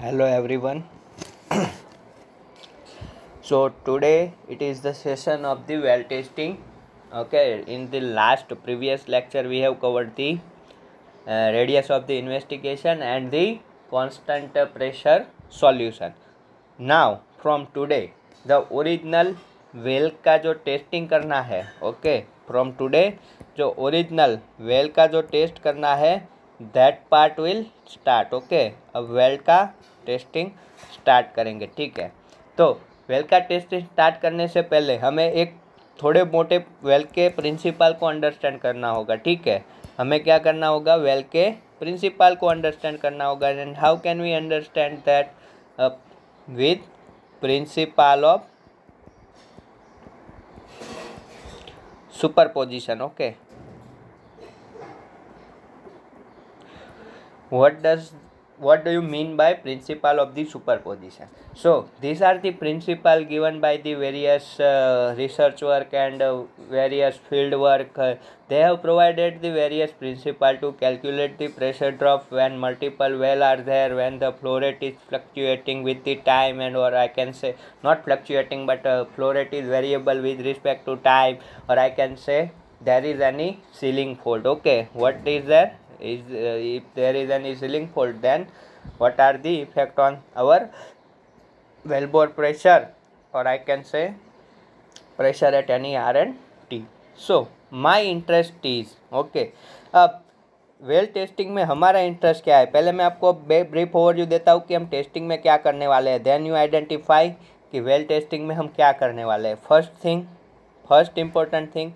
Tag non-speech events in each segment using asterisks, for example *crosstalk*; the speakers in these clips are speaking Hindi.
Hello everyone so today it is the session of the well testing okay in the last previous lecture we have covered the radius of the investigation and the constant pressure solution now from today the original well का जो टेस्टिंग करना है ओके फ्रॉम टुडे जो ओरिजिनल वेल का जो टेस्ट करना है that part will start okay अब वेल का टेस्टिंग स्टार्ट करेंगे ठीक है तो वेल का टेस्टिंग स्टार्ट करने से पहले हमें एक थोड़े मोटे वेल के प्रिंसिपल को अंडरस्टैंड करना होगा ठीक है हमें क्या करना होगा वेल के प्रिंसिपल को अंडरस्टैंड करना होगा and how can we understand that with principle of position okay what does what do you mean by principle of the superposition so these are the principle given by the various uh, research work and uh, various field work uh, they have provided the various principle to calculate the pressure drop when multiple well are there when the flow rate is fluctuating with the time and or i can say not fluctuating but uh, flow rate is variable with respect to time or i can say there is any ceiling fault okay what is there is uh, if there is an easing fault then what are the effect on our wellbore pressure or i can say pressure at any r and t so my interest is okay ab well testing में हमारा इंटरेस्ट क्या है पहले मैं आपको ब्रीफ ओवर ओवरव्यू देता हूँ कि हम टेस्टिंग में क्या करने वाले हैं देन यू आइडेंटिफाई कि वेल टेस्टिंग में हम क्या करने वाले हैं first thing first important thing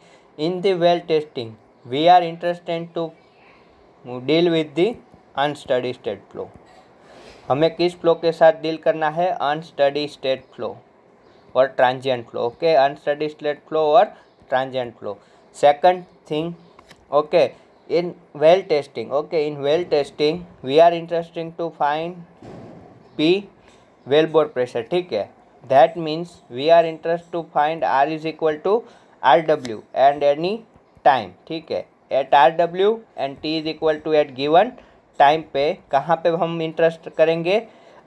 in the well testing we are interested to वो deal with the unsteady state flow हमें किस फ्लो के साथ डील करना है अनस्टडी स्टेट फ्लो और transient flow okay unsteady state flow और transient flow second thing okay in well testing okay in well testing we are interesting to find p well bore pressure ठीक है that means we are interest to find r is equal to R W and any time ठीक है at R W and t is equal to at given time पे कहाँ पे हम इंटरेस्ट करेंगे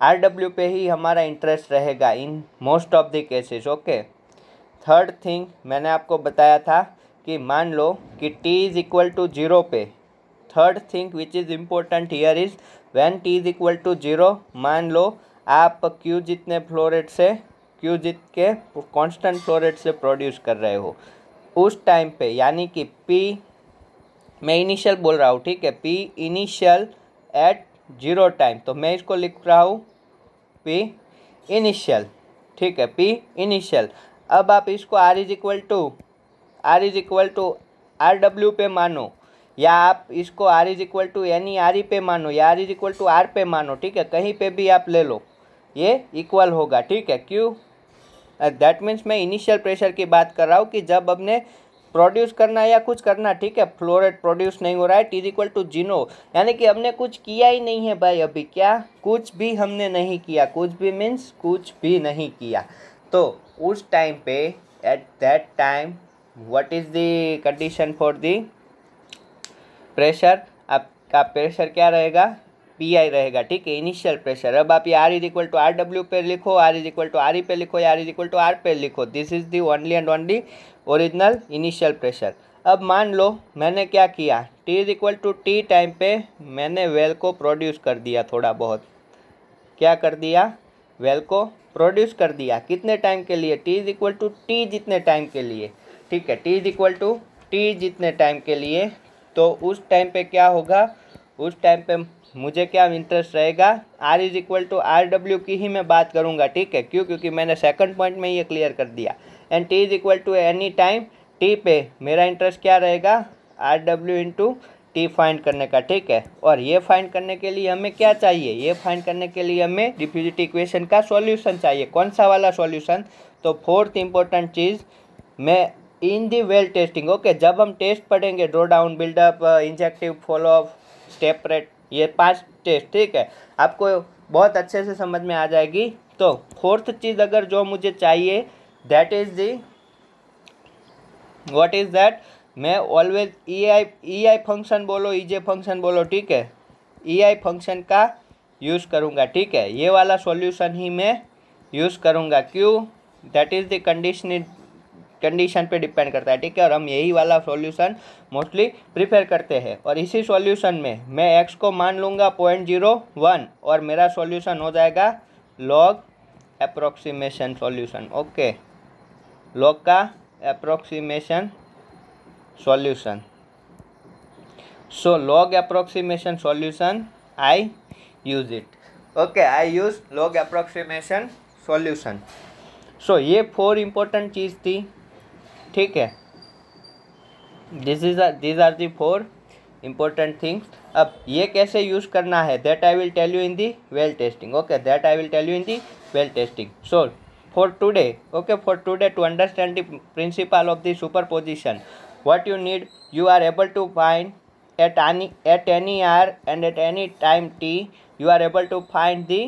आर डब्ल्यू पे ही हमारा इंटरेस्ट रहेगा in most of the cases okay third thing मैंने आपको बताया था कि मान लो कि t is equal to zero पे third thing which is important here is when t is equal to zero मान लो आप क्यू जितने फ्लोरेट से क्यू जीत के कॉन्स्टेंट फ्लोरेट से प्रोड्यूस कर रहे हो उस टाइम पे यानी कि पी मैं इनिशियल बोल रहा हूँ ठीक है p initial at zero time तो मैं इसको लिख रहा हूँ पी इनिशियल ठीक है पी इनिशियल अब आप इसको r is equal to r is equal to are डब्ल्यू पे मानो या आप इसको आर इज इक्वल टू यानी आर ई e पे मानो या r is equal to r पे मानो ठीक है कहीं पे भी आप ले लो ये इक्वल होगा ठीक है क्यों दैट मीन्स मैं इनिशियल प्रेशर की बात कर रहा हूँ कि जब अपने प्रोड्यूस करना या कुछ करना ठीक है फ्लोरेट प्रोड्यूस नहीं हो रहा है इज इक्वल टू जीनो यानी कि हमने कुछ किया ही नहीं है भाई अभी क्या कुछ भी हमने नहीं किया कुछ भी मीन्स कुछ भी नहीं किया तो उस टाइम पे at that time what is the condition for the pressure आपका प्रेशर क्या रहेगा पी आई रहेगा ठीक है इनिशियल प्रेशर अब आप ये r is equal to are डब्ल्यू पे लिखो r is equal to r e पे लिखो या r is equal to r पे लिखो this is the only and only original initial pressure अब मान लो मैंने क्या किया t is equal to t time पे मैंने वेल को प्रोड्यूस कर दिया थोड़ा बहुत क्या कर दिया वेल को प्रोड्यूस कर दिया कितने टाइम के लिए t is equal to t जितने टाइम के लिए ठीक है t is equal to t जितने टाइम के लिए तो उस टाइम पे क्या होगा उस टाइम पे मुझे क्या इंटरेस्ट रहेगा r is equal to are डब्ल्यू की ही मैं बात करूँगा ठीक है क्यों क्योंकि मैंने सेकंड पॉइंट में ये क्लियर कर दिया and t is equal to any time T पे मेरा इंटरेस्ट क्या रहेगा आर डब्ल्यू इंटू टी फाइंड करने का ठीक है और ये फाइंड करने के लिए हमें क्या चाहिए ये फाइंड करने के लिए हमें डिफ्यूजिटी इक्वेशन का सॉल्यूशन चाहिए कौन सा वाला सॉल्यूशन तो फोर्थ इंपॉर्टेंट चीज़ मैं in the well testing okay जब हम टेस्ट पढ़ेंगे draw down buildup injective follow up step rate ये पांच टेस्ट ठीक है आपको बहुत अच्छे से समझ में आ जाएगी तो फोर्थ चीज़ अगर जो मुझे चाहिए that is the what is that मैं always e i e i function बोलो ई जे फंक्शन बोलो ठीक है ई आई फंक्शन का यूज़ करूँगा ठीक है ये वाला सॉल्यूशन ही मैं यूज़ करूँगा क्यों that is the condition condition पे डिपेंड करता है ठीक है और हम यही वाला सॉल्यूशन मोस्टली प्रिफेयर करते हैं और इसी सॉल्यूशन में मैं एक्स को मान लूँगा पॉइंट जीरो वन और मेरा सॉल्यूशन हो जाएगा log approximation solution okay log का approximation solution so log approximation solution I use it okay I use log approximation solution so ये फोर इम्पोर्टेंट चीज़ थी ठीक है this is these are the four important things अब ये कैसे यूज़ करना है that I will tell you in the well testing okay that I will tell you in the well testing so for today okay for today to understand the principle of the superposition what you need you are able to find at any at any hour and at any time t you are able to find the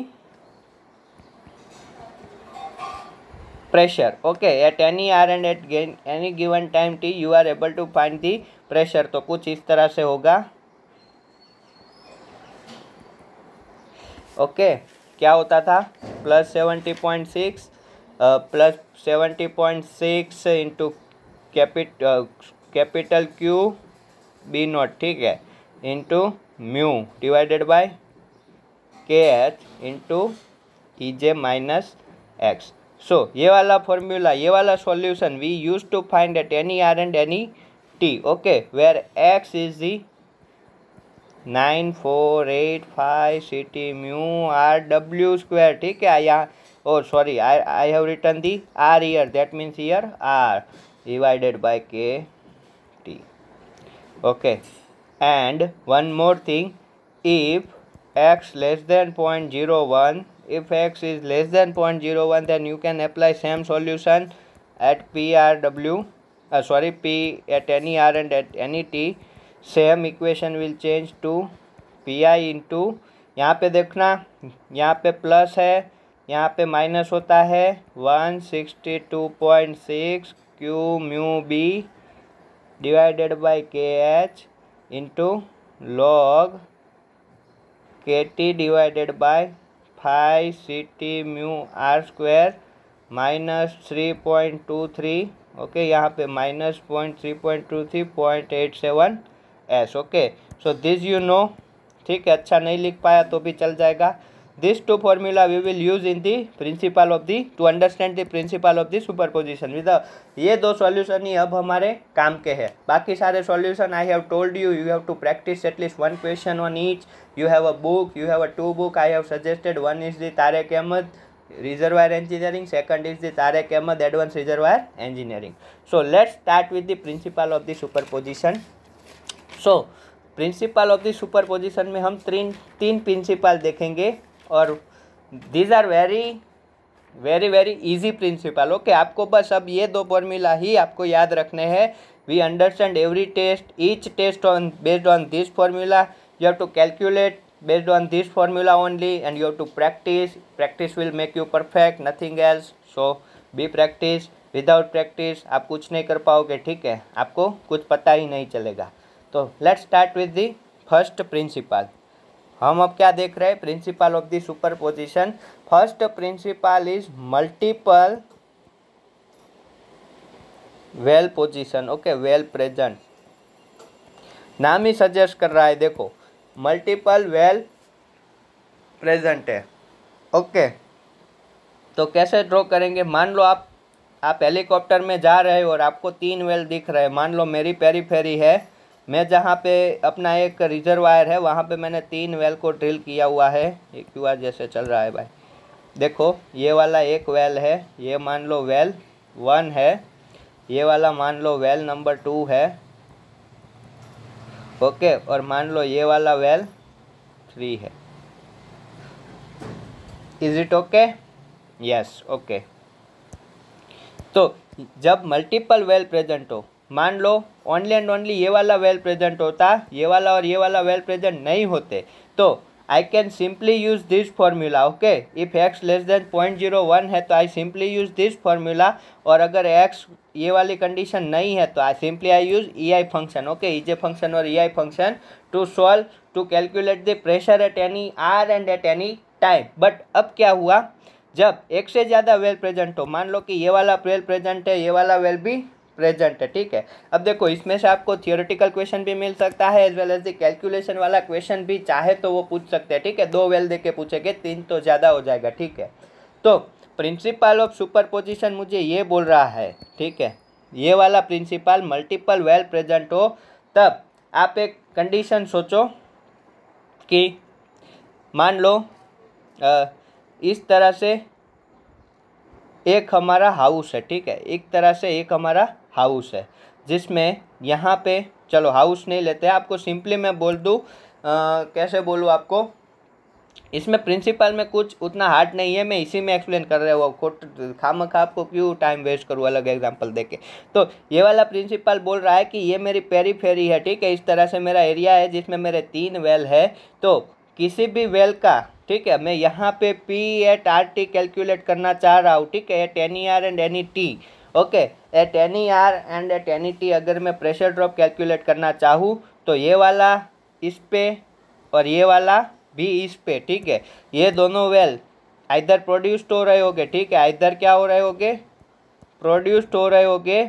pressure okay at any hour and at any given time t you are able to find the pressure तो कुछ इस तरह से होगा ओके okay, क्या होता था plus seventy point six plus seventy point six into कैपिट कैपिटल क्यू बी नॉट ठीक है into mu divided by k h into e j minus x so ये वाला फॉर्मूला ये वाला solution we use to find at any r and any t okay where x is the nine four eight five C T mu R W square ठीक है यहाँ oh sorry I, I have written the R here that means here R divided by KT okay and one more thing if x less than 0.01 if x is less than 0.01 then you can apply same solution at PRW uh, sorry P at any R and at any T same equation will change to p i into यहाँ पे देखना यहाँ पे प्लस है यहाँ पे माइनस होता है one sixty two point six q mu b divided by k h into log के T divided by five C T mu are square minus three point two three okay यहाँ पे minus point three point two three point eight seven s okay so this you know ठीक है अच्छा नहीं लिख पाया तो भी चल जाएगा These two formula we will use in the principle of the to understand the principle of the superposition with the ये दो सॉल्यूशन ही अब हमारे काम के हैं बाकी सारे solution I have told you you have to practice at least one question on each you have a book you have a to book I have suggested one is the Tarek Ahmed reservoir engineering second is the Tarek Ahmed advanced reservoir engineering so let's start with the principle of the superposition so principle of the superposition में हम तीन तीन प्रिंसिपल देखेंगे और these are very very very easy principle okay आपको बस अब ये दो फॉर्मूला ही आपको याद रखने हैं we understand every test each test on based on this formula you have to calculate based on this formula only and you have to practice practice will make you perfect nothing else so be practice without practice आप कुछ नहीं कर पाओगे ठीक है आपको कुछ पता ही नहीं चलेगा तो let's start with the first principle हम अब क्या देख रहे हैं principle of the superposition first principle is multiple well position okay well present नाम ही सजेस्ट कर रहा है देखो मल्टीपल वेल प्रेजेंट है ओके तो कैसे ड्रॉ करेंगे मान लो आप आप हेलीकॉप्टर में जा रहे हो और आपको तीन वेल दिख रहे हैं मान लो मेरी पेरी फेरी है मैं जहाँ पे अपना एक वायर है वहाँ पे मैंने तीन वेल को ड्रिल किया हुआ है ये क्यू आर जैसे चल रहा है भाई देखो ये वाला एक वेल है ये मान लो वेल वन है ये वाला मान लो वेल नंबर टू है ओके और मान लो ये वाला वेल थ्री है is it okay yes okay तो जब मल्टीपल वेल प्रेजेंट हो मान लो ओनली एंड ओनली ये वाला वेल प्रेजेंट होता ये वाला और ये वाला वेल प्रेजेंट नहीं होते तो I can simply use this formula okay if x less than point zero one है तो I simply use this formula और अगर एक्स ये वाली कंडीशन नहीं है तो I simply I use e i function okay e j function और e i function to solve to calculate the pressure at any r and at any time but अब क्या हुआ जब एक से ज़्यादा वेल प्रेजेंट हो मान लो कि ये वाला वेल प्रेजेंट है ये वाला वेल भी प्रेजेंट है ठीक है अब देखो इसमें से आपको थियोरिटिकल क्वेश्चन भी मिल सकता है as well as the calculation वाला क्वेश्चन भी चाहे तो वो पूछ सकते हैं ठीक है दो वेल दे के पूछेंगे तीन तो ज़्यादा हो जाएगा ठीक है तो प्रिंसिपल ऑफ सुपर पोजिशन मुझे ये बोल रहा है ठीक है ये वाला प्रिंसिपल मल्टीपल वेल प्रेजेंट हो तब आप एक कंडीशन सोचो कि मान लो आ, इस तरह से एक हमारा हाउस है ठीक है एक तरह से एक हमारा हाउस है जिसमें यहाँ पे चलो हाउस नहीं लेते आपको सिंपली मैं बोल दूँ कैसे बोलूँ आपको इसमें प्रिंसिपल में कुछ उतना हार्ड नहीं है मैं इसी में एक्सप्लेन कर रहा हूँ खोट खाम खा आपको क्यों टाइम वेस्ट करूँ अलग एग्जांपल देके तो ये वाला प्रिंसिपल बोल रहा है कि ये मेरी पेरी फेरी है ठीक है इस तरह से मेरा एरिया है जिसमें मेरे तीन वेल है तो किसी भी वेल का ठीक है मैं यहाँ पे p at r t calculate करना चाह रहा हूँ ठीक है at any r and any t okay at any r and at any t अगर मैं प्रेशर ड्रॉप कैलकुलेट करना चाहूँ तो ये वाला इस पे और ये वाला भी इस पे ठीक है ये दोनों वेल आइधर प्रोड्यूस्ड हो रहे होंगे ठीक है आइधर क्या हो रहे होंगे प्रोड्यूस्ड हो रहे होंगे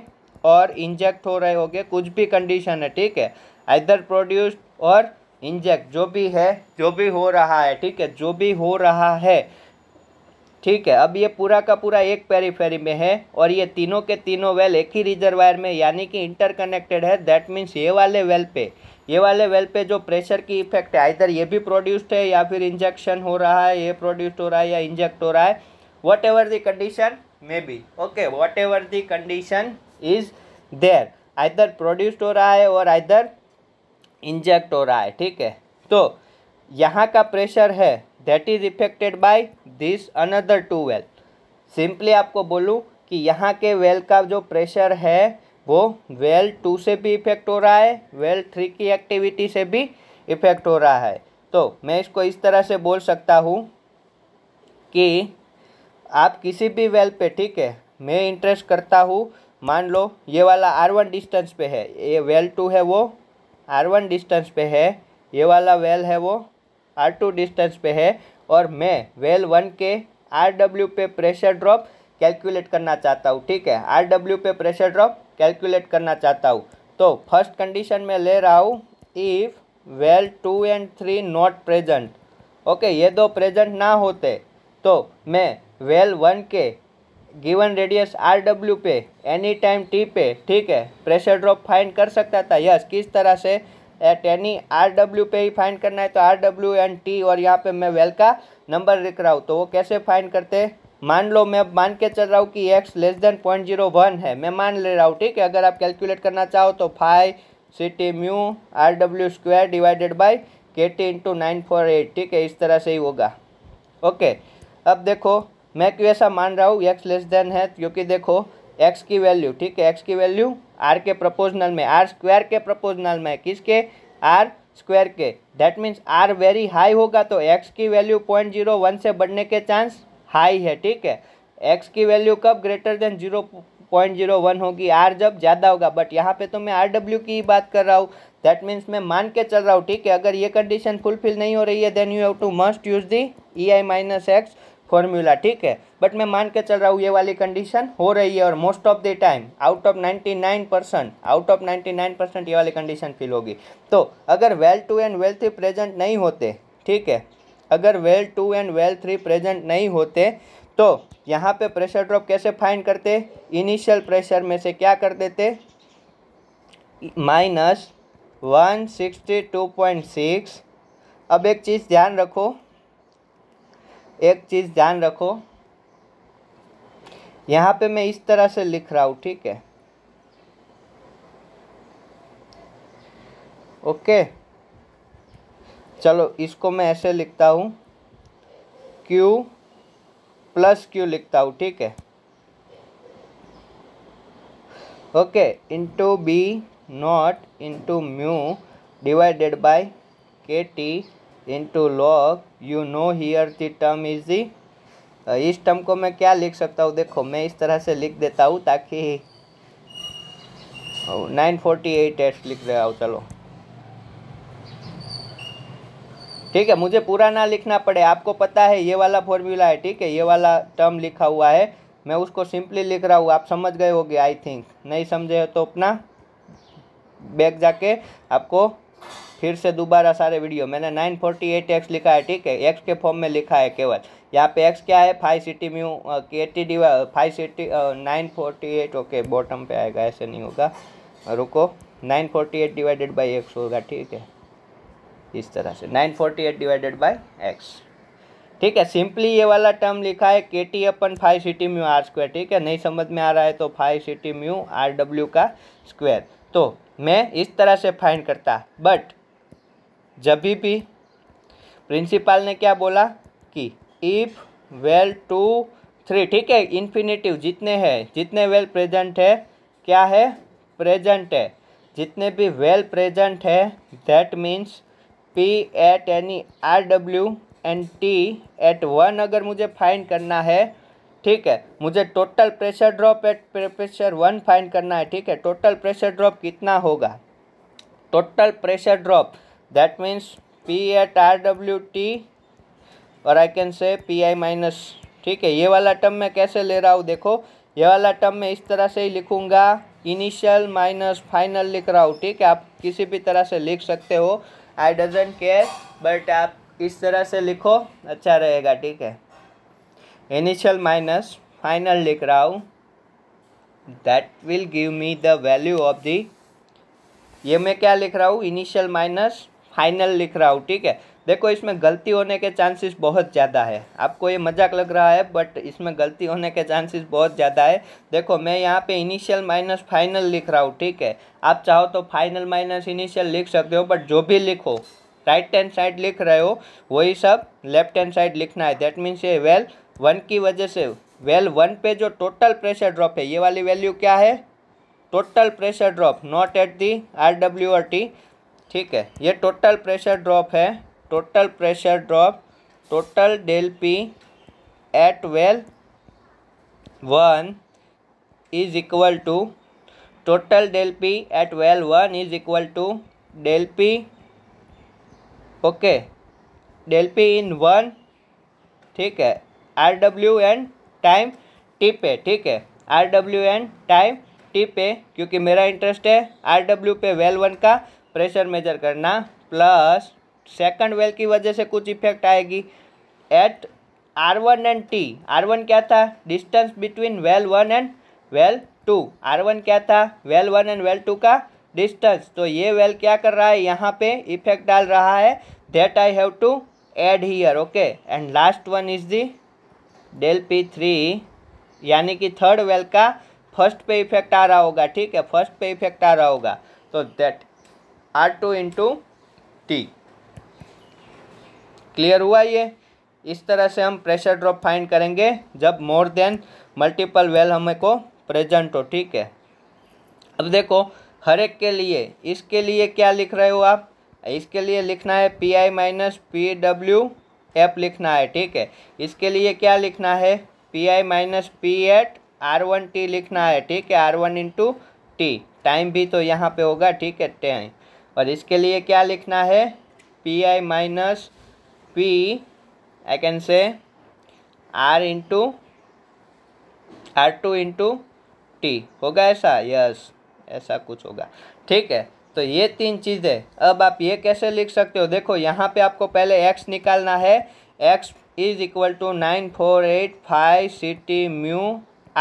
और इंजेक्ट हो रहे होंगे कुछ भी कंडीशन है ठीक है आइधर प्रोड्यूस्ड और इंजेक्ट जो भी है जो भी हो रहा है ठीक है जो भी हो रहा है ठीक है अब ये पूरा का पूरा एक पेरीफेरी में है और ये तीनों के तीनों वेल एक ही रिजर्वायर में यानी कि इंटरकनेक्टेड है दैट मीन्स ये वाले वेल पे ये वाले वेल पे जो प्रेशर की इफेक्ट है इधर ये भी प्रोड्यूस्ड है या फिर इंजेक्शन हो रहा है ये प्रोड्यूस्ड हो रहा है या इंजेक्ट हो रहा है whatever the condition may be okay whatever the condition is there either produced हो रहा है और आइधर इंजेक्ट हो रहा है ठीक है तो यहाँ का प्रेशर है that is affected by this another two well simply आपको बोलूँ कि यहाँ के वेल का जो प्रेशर है वो वेल टू से भी इफेक्ट हो रहा है वेल थ्री की एक्टिविटी से भी इफेक्ट हो रहा है तो मैं इसको इस तरह से बोल सकता हूँ कि आप किसी भी वेल पे ठीक है मैं इंटरेस्ट करता हूँ मान लो ये वाला आर वन डिस्टेंस पे है ये वेल टू है वो आर वन डिस्टेंस पे है ये वाला वेल है वो आर टू डिस्टेंस पे है और मैं वेल वन के आर डब्ल्यू पे प्रेशर ड्रॉप कैलकुलेट करना चाहता हूँ ठीक है आर डब्ल्यू पे प्रेशर ड्रॉप कैलकुलेट करना चाहता हूँ तो फर्स्ट कंडीशन में ले रहा हूँ if well two and three not present okay ये दो प्रेजेंट ना होते तो मैं वेल वन के गिवन रेडियस आर डब्ल्यू पे एनी टाइम टी पे ठीक है प्रेशर ड्रॉप फाइंड कर सकता था यस किस तरह से एट एनी आर डब्ल्यू पे ही फाइंड करना है तो आर डब्ल्यू एन टी और यहाँ पे मैं वेल का नंबर लिख रहा हूँ तो वो कैसे फाइंड करते हैं मान लो मैं मान के चल रहा हूँ कि x less than point zero one है मैं मान ले रहा हूँ ठीक है अगर आप कैलकुलेट करना चाहो तो five C T mu R W square divided by के t into nine four eight ठीक है इस तरह से ही होगा ओके अब देखो मैं क्यों ऐसा मान रहा हूँ एक्स लेस देन है क्योंकि देखो एक्स की वैल्यू ठीक है एक्स की वैल्यू आर के प्रपोजनल में आर स्क्वायर के प्रपोजनल में किसके आर स्क्वायर के that means r very high होगा तो एक्स की वैल्यू पॉइंट जीरो वन से बढ़ने के चांस हाई है ठीक है एक्स की वैल्यू कब greater than zero point zero one होगी आर जब ज़्यादा होगा बट यहाँ पे तो मैं आर डब्ल्यू की ही बात कर रहा हूँ दैट मीन्स मैं मान के चल रहा हूँ ठीक है अगर ये कंडीशन फुलफिल नहीं हो रही है then you have to must use the e i minus x formula ठीक है बट मैं मान के चल रहा हूँ ये वाली कंडीशन हो रही है और most of the time out of 99 percent out of 99 percent ये वाली कंडीशन फील होगी तो अगर well two and well three present नहीं होते ठीक है अगर well two and well three present नहीं होते तो यहाँ पे प्रेशर ड्रॉप कैसे फाइन करते इनिशियल प्रेशर में से क्या कर देते minus one sixty two point six अब एक चीज़ ध्यान रखो एक चीज़ ध्यान रखो यहाँ पे मैं इस तरह से लिख रहा हूँ ठीक है ओके चलो इसको मैं ऐसे लिखता हूँ क्यू प्लस क्यू लिखता हूँ ठीक है okay into B not into mu divided by k t into log you know here the term is the इस टर्म को मैं क्या लिख सकता हूँ देखो मैं इस तरह से लिख देता हूँ ताकि नाइन फोर्टी एट एट्स लिख रहा हूँ चलो ठीक है मुझे पूरा ना लिखना पड़े आपको पता है ये वाला फॉर्मूला है ठीक है ये वाला टर्म लिखा हुआ है मैं उसको सिंपली लिख रहा हूँ आप समझ गए होगे आई थिंक नहीं समझे हो तो अपना बैग जाके आपको फिर से दोबारा सारे वीडियो मैंने नाइन फोर्टी एट एक्स लिखा है ठीक है एक्स के फॉर्म में लिखा है केवल यहाँ पे एक्स क्या है five city mu K T D five C T nine forty eight okay bottom पे आएगा ऐसे नहीं होगा रुको nine forty eight divided by X होगा ठीक है इस तरह से nine forty eight divided by X ठीक है सिंपली ये वाला टर्म लिखा है के टी अपन five city mu are square ठीक है नहीं समझ में आ रहा है तो five city mu are W का स्क्वायर तो मैं इस तरह से फाइंड करता बट जब भी प्रिंसिपल ने क्या बोला कि इफ़ वेल टू थ्री ठीक है इन्फिनेटिव जितने हैं जितने वेल प्रेजेंट है क्या है प्रेजेंट है जितने भी वेल प्रेजेंट है दैट मीन्स पी एट यानी R W N T at one अगर मुझे फाइंड करना है ठीक है मुझे total pressure drop at pressure one find करना है ठीक है टोटल प्रेशर ड्रॉप कितना होगा total pressure drop that means P at RWT और I can say P I minus ठीक है ये वाला टर्म मैं कैसे ले रहा हूँ देखो ये वाला टर्म मैं इस तरह से ही लिखूँगा इनिशियल माइनस फाइनल लिख रहा हूँ ठीक है आप किसी भी तरह से लिख सकते हो आई डजेंट केयर बट आप इस तरह से लिखो अच्छा रहेगा ठीक है इनिशियल माइनस फाइनल लिख रहा हूँ that will give me the value of the ये मैं क्या लिख रहा हूँ इनिशियल माइनस फाइनल लिख रहा हूँ ठीक है देखो इसमें गलती होने के चांसेस बहुत ज़्यादा है आपको ये मजाक लग रहा है बट इसमें गलती होने के चांसेस बहुत ज़्यादा है देखो मैं यहाँ पे इनिशियल माइनस फाइनल लिख रहा हूँ ठीक है आप चाहो तो फाइनल माइनस इनिशियल लिख सकते हो बट जो भी लिखो राइट हैंड साइड लिख रहे हो वही सब लेफ्ट हैंड साइड लिखना है दैट मीन्स ये वेल वन की वजह से वेल वन पे जो टोटल प्रेशर ड्रॉप है ये वाली वैल्यू क्या है total pressure drop not at the R W R T ठीक है ये टोटल प्रेशर ड्रॉप है total pressure drop total del P at well one is equal to total del P at well one is equal to del P okay del P in one ठीक है are W N time T पे ठीक है are W N time T पे क्योंकि मेरा इंटरेस्ट है आर डब्ल्यू पे वेल वन का प्रेशर मेजर करना प्लस सेकंड वेल की वजह से कुछ इफेक्ट आएगी at R one and T R one क्या था distance between well one and well two R one क्या था well one and well two का डिस्टेंस तो ये वेल क्या कर रहा है यहाँ पे इफेक्ट डाल रहा है I have to add here okay and last one is the del P three यानी कि थर्ड वेल का फर्स्ट पे इफेक्ट आ रहा होगा ठीक है फर्स्ट पे इफेक्ट आ रहा होगा तो that R two into T clear हुआ ये इस तरह से हम प्रेशर ड्रॉप फाइंड करेंगे जब मोर देन मल्टीपल वेल हमें को प्रेजेंट हो ठीक है अब देखो हर एक के लिए इसके लिए क्या लिख रहे हो आप इसके लिए लिखना है P I minus P W F लिखना है ठीक है इसके लिए क्या लिखना है P I minus P at R one T लिखना है ठीक है R one into T time भी तो यहाँ पे होगा ठीक है टाइम और इसके लिए क्या लिखना है P I minus P I can say R into R two into T होगा ऐसा यस ऐसा कुछ होगा ठीक है तो ये तीन चीज़ें अब आप ये कैसे लिख सकते हो देखो यहाँ पे आपको पहले एक्स निकालना है X is equal to nine four eight five C T mu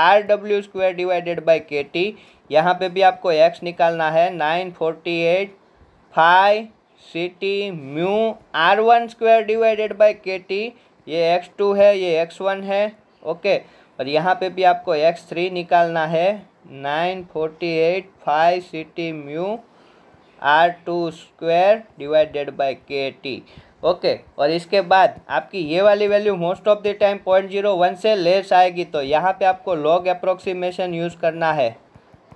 R W square divided by के टी यहाँ पर भी आपको एक्स निकालना है nine forty eight five C T mu R one square divided by के टी ये एक्स टू है ये एक्स वन है ओके और यहाँ पे भी आपको एक्स थ्री निकालना है nine forty eight five C T mu R two square divided by के टी ओके और इसके बाद आपकी ये वाली value most of the time point zero one से लेस आएगी तो यहाँ पे आपको लॉग अप्रोक्सीमेशन यूज़ करना है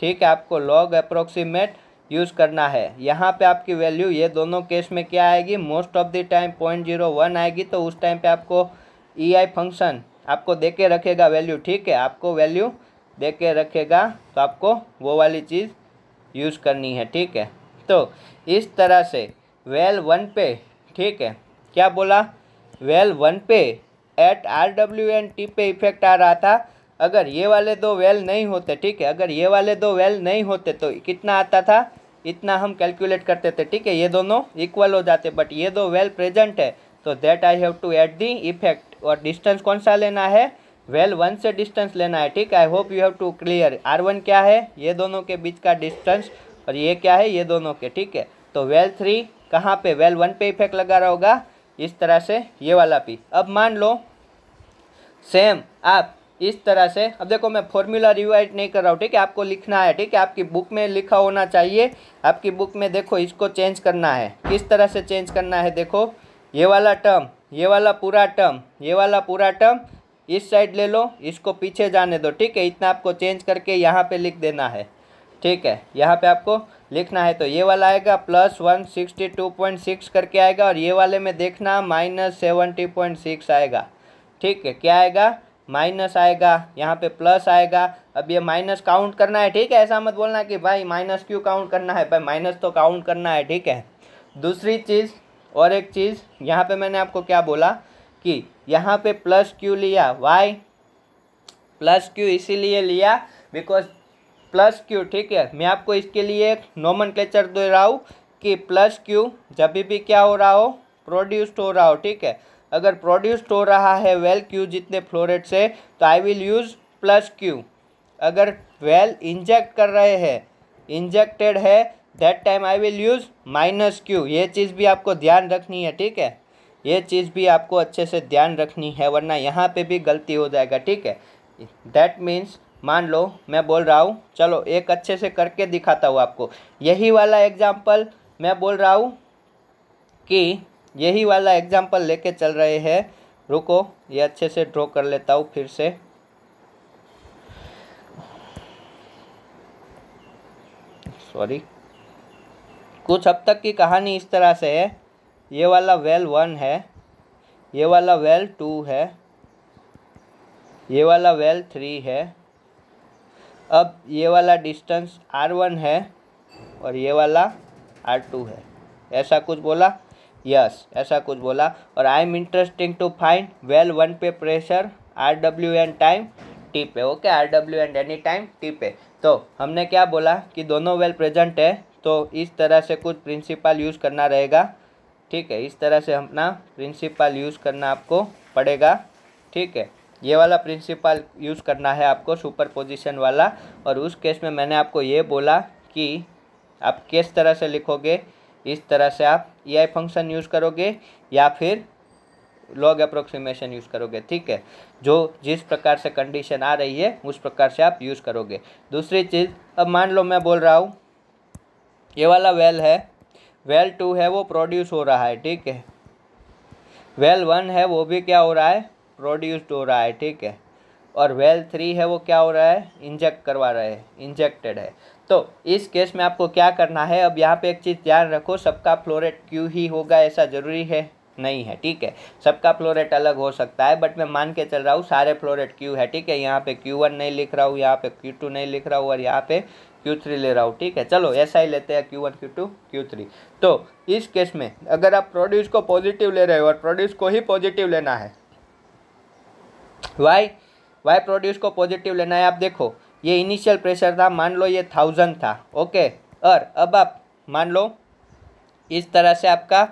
ठीक है आपको लॉग अप्रोक्सीमेट यूज़ करना है यहाँ पे आपकी वैल्यू ये दोनों केस में क्या आएगी most of the time point zero one आएगी तो उस टाइम पे आपको ई आई फंक्शन आपको दे के रखेगा वैल्यू ठीक है आपको वैल्यू दे के रखेगा तो आपको वो वाली चीज़ यूज़ करनी है ठीक है तो इस तरह से वेल वन पे ठीक है क्या बोला वेल वन पे at are W N T पे इफेक्ट आ रहा था अगर ये वाले दो वेल नहीं होते ठीक है अगर ये वाले दो वेल नहीं होते तो कितना आता था इतना हम कैलकुलेट करते थे ठीक है ये दोनों इक्वल हो जाते बट ये दो वेल प्रेजेंट है तो that I have to at the effect और डिस्टेंस कौन सा लेना है वेल वन से डिस्टेंस लेना है ठीक I hope you have to clear R one क्या है ये दोनों के बीच का डिस्टेंस और ये क्या है ये दोनों के ठीक है तो वेल थ्री कहाँ पे वेल वन पे इफेक्ट लगा रहा होगा इस तरह से ये वाला पी अब मान लो सेम आप इस तरह से अब देखो मैं फॉर्मूला रिवाइट नहीं कर रहा हूँ ठीक है आपको लिखना है ठीक है आपकी बुक में लिखा होना चाहिए आपकी बुक में देखो इसको चेंज करना है किस तरह से चेंज करना है देखो ये वाला टर्म ये वाला पूरा टर्म ये वाला पूरा टर्म इस साइड ले लो इसको पीछे जाने दो ठीक है इतना आपको चेंज करके यहाँ पे लिख देना है ठीक है यहाँ पे आपको लिखना है तो ये वाला आएगा plus one sixty two point six करके आएगा और ये वाले में देखना माइनस सेवेंटी पॉइंट सिक्स आएगा ठीक है क्या आएगा माइनस आएगा यहाँ पे प्लस आएगा अब ये माइनस काउंट करना है ठीक है ऐसा मत बोलना कि भाई माइनस क्यों काउंट करना है भाई माइनस तो काउंट करना है ठीक है दूसरी चीज़ और एक चीज़ यहाँ पे मैंने आपको क्या बोला कि यहाँ पे प्लस क्यू लिया वाई प्लस क्यू इसीलिए लिया बिकॉज प्लस क्यू ठीक है मैं आपको इसके लिए एक नॉमन क्लेचर दे रहा हूँ कि प्लस क्यू जब भी क्या हो रहा हो प्रोड्यूस्ड हो रहा हो ठीक है अगर प्रोड्यूस्ड हो रहा है वेल क्यू जितने फ्लोरेट से तो I will use plus Q अगर वेल इंजेक्ट कर रहे हैं इंजेक्टेड है that time I will use minus Q ये चीज़ भी आपको ध्यान रखनी है ठीक है ये चीज़ भी आपको अच्छे से ध्यान रखनी है वरना यहाँ पे भी गलती हो जाएगा ठीक है दैट मीन्स मान लो मैं बोल रहा हूँ चलो एक अच्छे से करके दिखाता हूँ आपको यही वाला एग्जाम्पल मैं बोल रहा हूँ कि यही वाला एग्जाम्पल लेके चल रहे हैं रुको ये अच्छे से ड्रॉ कर लेता हूँ फिर से सॉरी कुछ अब तक की कहानी इस तरह से है ये वाला वेल वन है ये वाला वेल टू है ये वाला वेल थ्री है अब ये वाला डिस्टेंस आर वन है और ये वाला आर टू है ऐसा कुछ बोला यस ऐसा कुछ बोला और I am interesting to find well one पे pressure R W and time T पे okay R W and any time T पे तो हमने क्या बोला कि दोनों वेल प्रेजेंट है तो इस तरह से कुछ प्रिंसिपल यूज़ करना रहेगा ठीक है इस तरह से अपना प्रिंसिपल यूज़ करना आपको पड़ेगा ठीक है ये वाला प्रिंसिपल यूज़ करना है आपको सुपर पोजिशन वाला और उस केस में मैंने आपको ये बोला कि आप किस तरह से लिखोगे इस तरह से आप ए आई फंक्शन यूज़ करोगे या फिर लॉग अप्रोक्सीमेशन यूज़ करोगे ठीक है जो जिस प्रकार से कंडीशन आ रही है उस प्रकार से आप यूज़ करोगे दूसरी चीज़ अब मान लो मैं बोल रहा हूँ ये वाला वेल है वेल टू है वो प्रोड्यूस हो रहा है ठीक है वेल वन है वो भी क्या हो रहा है प्रोड्यूस्ड हो रहा है ठीक है और वेल थ्री है वो क्या हो रहा है इंजेक्ट करवा रहे है इंजेक्टेड है तो इस केस में आपको क्या करना है अब यहाँ पे एक चीज़ ध्यान रखो सबका फ्लोरेट क्यू ही होगा ऐसा ज़रूरी है नहीं है ठीक है सबका फ्लोरेट अलग हो सकता है बट मैं मान के चल रहा हूँ सारे फ्लोरेट क्यू है ठीक है यहाँ पे क्यू वन नहीं लिख रहा हूँ यहाँ पे क्यू टू नहीं लिख रहा हूँ और यहाँ पे क्यू थ्री ले रहा हूँ ठीक है चलो ऐसा ही लेते हैं Q one Q two Q three तो इस केस में अगर आप प्रोड्यूस को पॉजिटिव ले रहे हो और प्रोड्यूस को ही पॉजिटिव लेना है वाई वाई प्रोड्यूस को पॉजिटिव लेना है आप देखो ये इनिशियल प्रेशर था मान लो ये थाउजेंड था ओके और अब आप मान लो इस तरह से आपका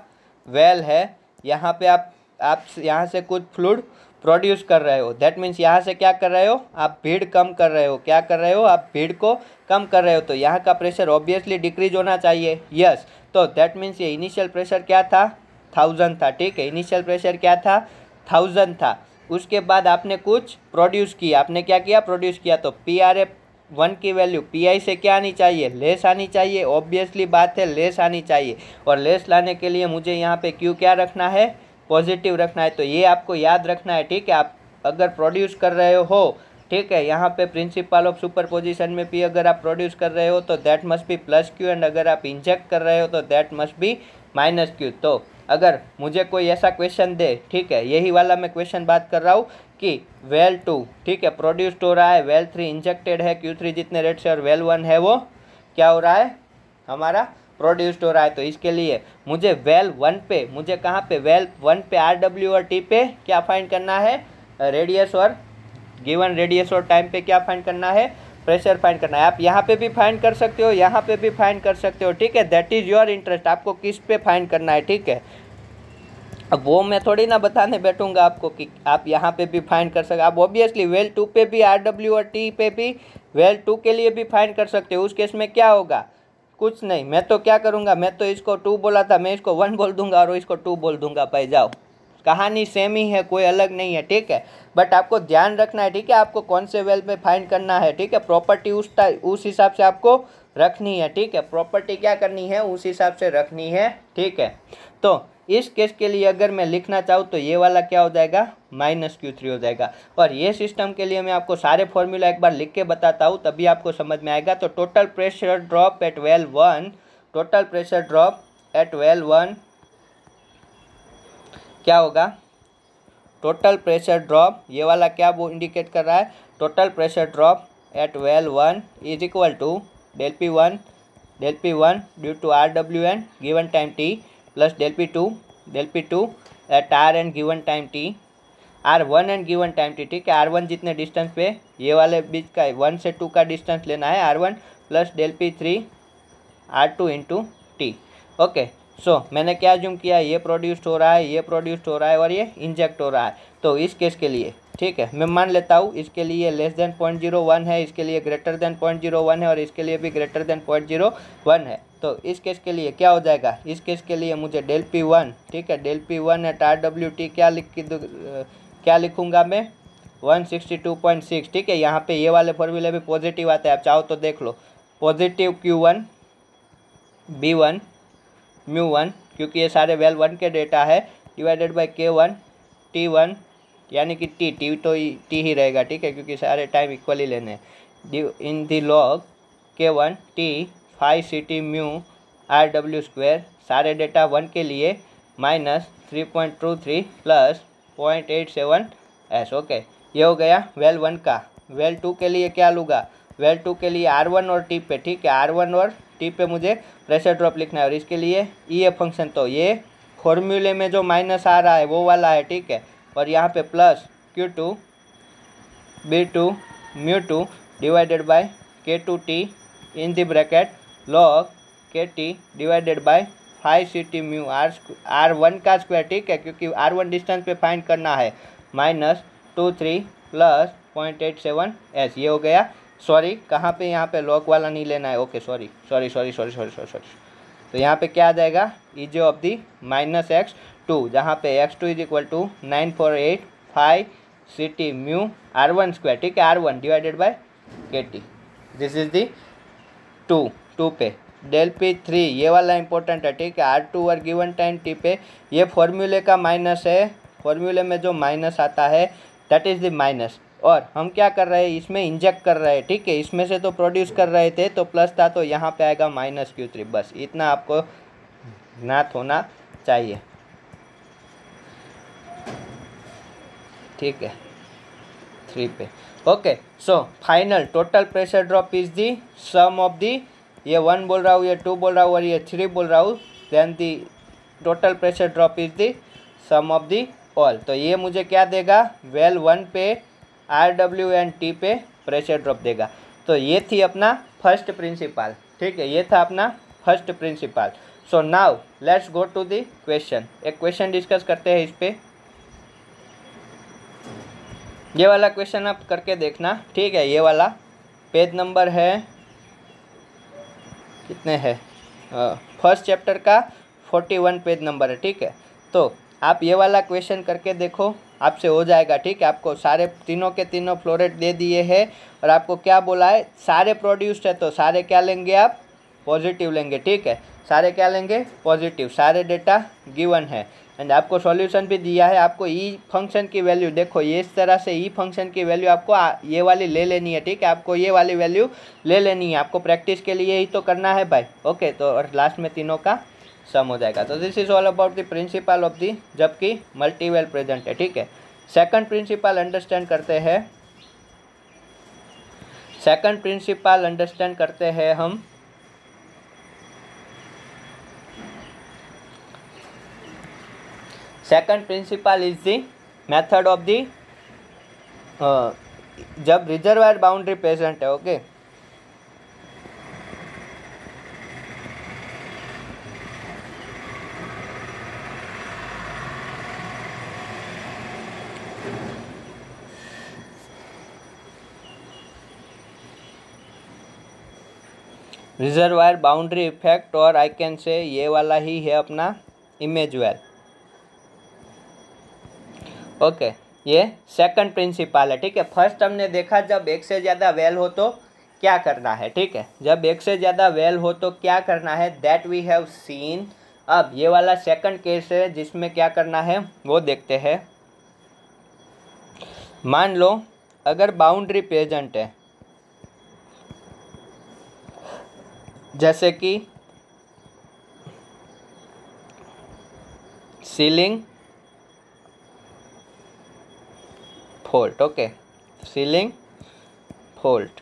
वेल है यहाँ पे आप आप यहाँ से कुछ फ्लूड प्रोड्यूस कर रहे हो दैट मीन्स यहाँ से क्या कर रहे हो आप भीड़ कम कर रहे हो क्या कर रहे हो आप भीड़ को कम कर रहे हो तो यहाँ का प्रेशर ऑब्वियसली डिक्रीज होना चाहिए यस yes. तो दैट मीन्स ये इनिशियल प्रेशर क्या था थाउजेंड था ठीक है इनिशियल प्रेशर क्या था थाउजेंड था उसके बाद आपने कुछ प्रोड्यूस किया आपने क्या किया प्रोड्यूस किया तो पी आर एफ वन की वैल्यू आई से क्या आनी चाहिए लेस आनी चाहिए ऑब्वियसली बात है लेस आनी चाहिए और लेस लाने के लिए मुझे यहाँ पे क्यों क्या रखना है पॉजिटिव रखना है तो ये आपको याद रखना है ठीक है आप अगर प्रोड्यूस कर रहे हो ठीक है यहाँ पे प्रिंसिपल ऑफ सुपर पोजिशन में भी अगर आप प्रोड्यूस कर रहे हो तो दैट मस्ट भी प्लस क्यू एंड अगर आप इंजेक्ट कर रहे हो तो दैट मस्ट भी माइनस क्यू तो अगर मुझे कोई ऐसा क्वेश्चन दे ठीक है यही वाला मैं क्वेश्चन बात कर रहा हूँ कि वेल टू ठीक है प्रोड्यूस्ड हो रहा है वेल थ्री इंजेक्टेड है क्यू थ्री जितने रेट से और वेल वन है वो क्या हो रहा है हमारा प्रोड्यूस्ड हो रहा है तो इसके लिए मुझे वेल वन पे मुझे कहाँ पे वेल वन पे आर डब्ल्यू और टी पे क्या फाइंड करना है रेडियस और गिवन रेडियस और टाइम पे क्या फाइंड करना है प्रेशर फाइंड करना है आप यहाँ पे भी फाइंड कर सकते हो यहाँ पे भी फाइंड कर सकते हो ठीक है दैट इज़ योर इंटरेस्ट आपको किस पे फाइंड करना है ठीक है अब वो मैं थोड़ी ना बताने बैठूंगा आपको कि आप यहाँ पे भी फाइंड कर सकते आप ऑब्वियसली वेल टू पे भी आर डब्ल्यू और टी पे भी वेल टू के लिए भी फाइंड कर सकते हो उस केस में क्या होगा कुछ नहीं मैं तो क्या करूँगा मैं तो इसको टू बोला था मैं इसको वन बोल दूंगा और इसको टू बोल दूंगा भाई जाओ कहानी सेम ही है कोई अलग नहीं है ठीक है बट आपको ध्यान रखना है ठीक है आपको कौन से वेल में फाइंड करना है ठीक है प्रॉपर्टी उस उस हिसाब से आपको रखनी है ठीक है प्रॉपर्टी क्या करनी है उस हिसाब से रखनी है ठीक है तो इस केस के लिए अगर मैं लिखना चाहूँ तो ये वाला क्या हो जाएगा माइनस क्यू थ्री हो जाएगा और ये सिस्टम के लिए मैं आपको सारे फॉर्मूला एक बार लिख के बताता हूँ तभी आपको समझ में आएगा तो total pressure drop at well one total pressure drop at well one क्या होगा टोटल प्रेशर ड्रॉप ये वाला क्या वो इंडिकेट कर रहा है total pressure drop at well one is equal to del P one del P one due to are W N given time T plus del P2 del P2 at are and given time T R one and given time T ठीक है आर वन जितने डिस्टेंस पे ये वाले बीच का है वन से टू का डिस्टेंस लेना है R one plus del P three R two into T okay so मैंने क्या जूम किया ये प्रोड्यूस्ड हो रहा है ये प्रोड्यूस्ड हो रहा है और ये इंजेक्ट हो रहा है तो इस केस के लिए ठीक है मैं मान लेता हूँ इसके लिए less than point zero one है इसके लिए greater than point zero one है और इसके लिए भी greater than point zero one है तो इस केस के लिए क्या हो जाएगा इस केस के लिए मुझे डेल पी वन ठीक है del P one at are W T क्या लिख क्या लिखूँगा मैं one sixty two point six ठीक है यहाँ पे ये वाले फॉर्मूले भी पॉजिटिव आते हैं आप चाहो तो देख लो positive Q one B one mu one क्योंकि ये सारे वेल वन के डेटा है divided by K one T one यानी कि टी टी तो टी ही रहेगा ठीक है क्योंकि सारे टाइम इक्वली लेने हैं in the log K one T five C T mu are W square सारे डेटा वन के लिए minus three point two three plus point eight seven s okay ये हो गया वेल वन का वेल टू के लिए क्या लूँगा वेल टू के लिए आर वन और टी पे ठीक है आर वन और टी पे मुझे प्रेशर ड्रॉप लिखना है और इसके लिए ई ए फंक्शन तो ये फॉर्मूले में जो माइनस आ रहा है वो वाला है ठीक है और यहाँ पे plus Q two B two mu two divided by K two T in the bracket log के T divided by five C T mu R R one का स्क्वायर ठीक है क्योंकि आर वन डिस्टेंस पे फाइंड करना है minus two three plus point eight seven S ये हो गया सॉरी कहाँ पे यहाँ पे लॉक वाला नहीं लेना है okay sorry sorry sorry sorry sorry sorry sorry तो यहाँ पे क्या आ जाएगा is of the minus X two जहाँ पे X two is equal to nine four eight five C T mu R one square ठीक है आर वन डिवाइडेड बाई के T this is the two two पे डेल पी थ्री ये वाला इंपॉर्टेंट है ठीक है आर टू और गिवन टाइम टी पे ये फॉर्मूले का माइनस है फॉर्मूले में जो माइनस आता है दैट इज़ द माइनस और हम क्या कर रहे हैं इसमें इंजेक्ट कर रहे हैं ठीक है इसमें से तो प्रोड्यूस कर रहे थे तो प्लस था तो यहाँ पे आएगा माइनस क्यू थ्री बस इतना आपको ज्ञात होना चाहिए ठीक है थ्री पे okay so final total pressure drop is the sum of the ये वन बोल रहा हूँ ये टू बोल रहा हूँ और ये थ्री बोल रहा हूँ then the total pressure drop is the sum of the all तो ये मुझे क्या देगा वेल वन पे आर डब्ल्यू एंड टी पे प्रेशर ड्रॉप देगा तो ये थी अपना फर्स्ट प्रिंसिपल ठीक है ये था अपना first principle so now let's go to the question एक क्वेश्चन डिस्कस करते हैं इस पर ये वाला क्वेश्चन आप करके देखना ठीक है ये वाला पेज नंबर है कितने है फर्स्ट चैप्टर का फोर्टी वन पेज नंबर है ठीक है तो आप ये वाला क्वेश्चन करके देखो आपसे हो जाएगा ठीक है आपको सारे तीनों के तीनों फ्लोरेट दे दिए हैं और आपको क्या बोला है सारे प्रोड्यूस्ड है तो सारे क्या लेंगे आप पॉजिटिव लेंगे ठीक है सारे क्या लेंगे पॉजिटिव सारे डेटा गिवन है एंड आपको सॉल्यूशन भी दिया है आपको ई e फंक्शन की वैल्यू देखो ये इस तरह से ई e फंक्शन की वैल्यू आपको ये वाली ले लेनी है ठीक है आपको ये वाली वैल्यू ले लेनी है आपको प्रैक्टिस के लिए ही तो करना है भाई ओके तो और लास्ट में तीनों का सम हो जाएगा तो this is all about the principle of the जबकि मल्टीवेल प्रेजेंट है ठीक है सेकंड प्रिंसिपल अंडरस्टैंड करते हैं सेकंड प्रिंसिपल अंडरस्टैंड करते हैं हम second principle is the method of the जब रिजर्वायर बाउंड्री प्रेजेंट है ओके रिजर्वायर बाउंड्री इफेक्ट और आई कैन से ये वाला ही है अपना इमेज वेल ओके ये सेकंड प्रिंसिपल है ठीक है फर्स्ट हमने देखा जब एक से ज़्यादा वेल हो तो क्या करना है ठीक है जब एक से ज़्यादा वेल हो तो क्या करना है दैट वी हैव सीन अब ये वाला सेकंड केस है जिसमें क्या करना है वो देखते हैं मान लो अगर बाउंड्री प्रेजेंट है जैसे कि sealing fault okay sealing fault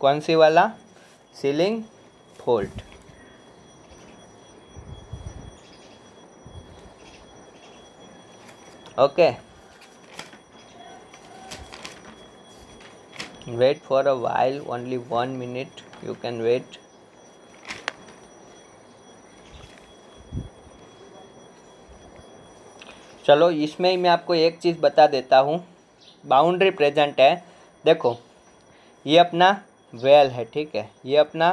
कौन सी वाला sealing fault okay wait for a while only one minute you can wait चलो इसमें ही मैं आपको एक चीज़ बता देता हूँ बाउंड्री प्रेजेंट है देखो ये अपना वेल है ठीक है ये अपना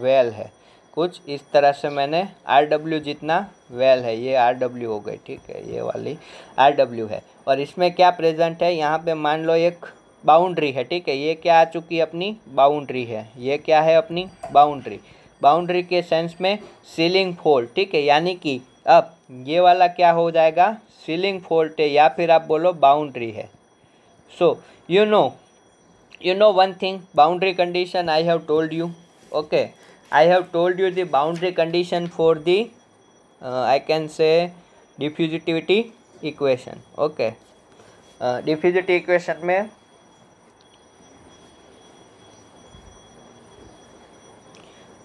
वेल है कुछ इस तरह से मैंने आर डब्ल्यू जितना वेल है ये आर डब्ल्यू हो गई ठीक है ये वाली आर डब्ल्यू है और इसमें क्या प्रेजेंट है यहाँ पे मान लो एक बाउंड्री है ठीक है ये क्या आ चुकी है अपनी बाउंड्री है ये क्या है अपनी बाउंड्री बाउंड्री के सेंस में सीलिंग फोल ठीक है यानी कि अब ये वाला क्या हो जाएगा सीलिंग फोल्ट है या फिर आप बोलो बाउंड्री है so you know you know one thing boundary condition i have told you okay i have told you the boundary condition for the uh, i can say diffusivity equation okay uh, diffusivity equation में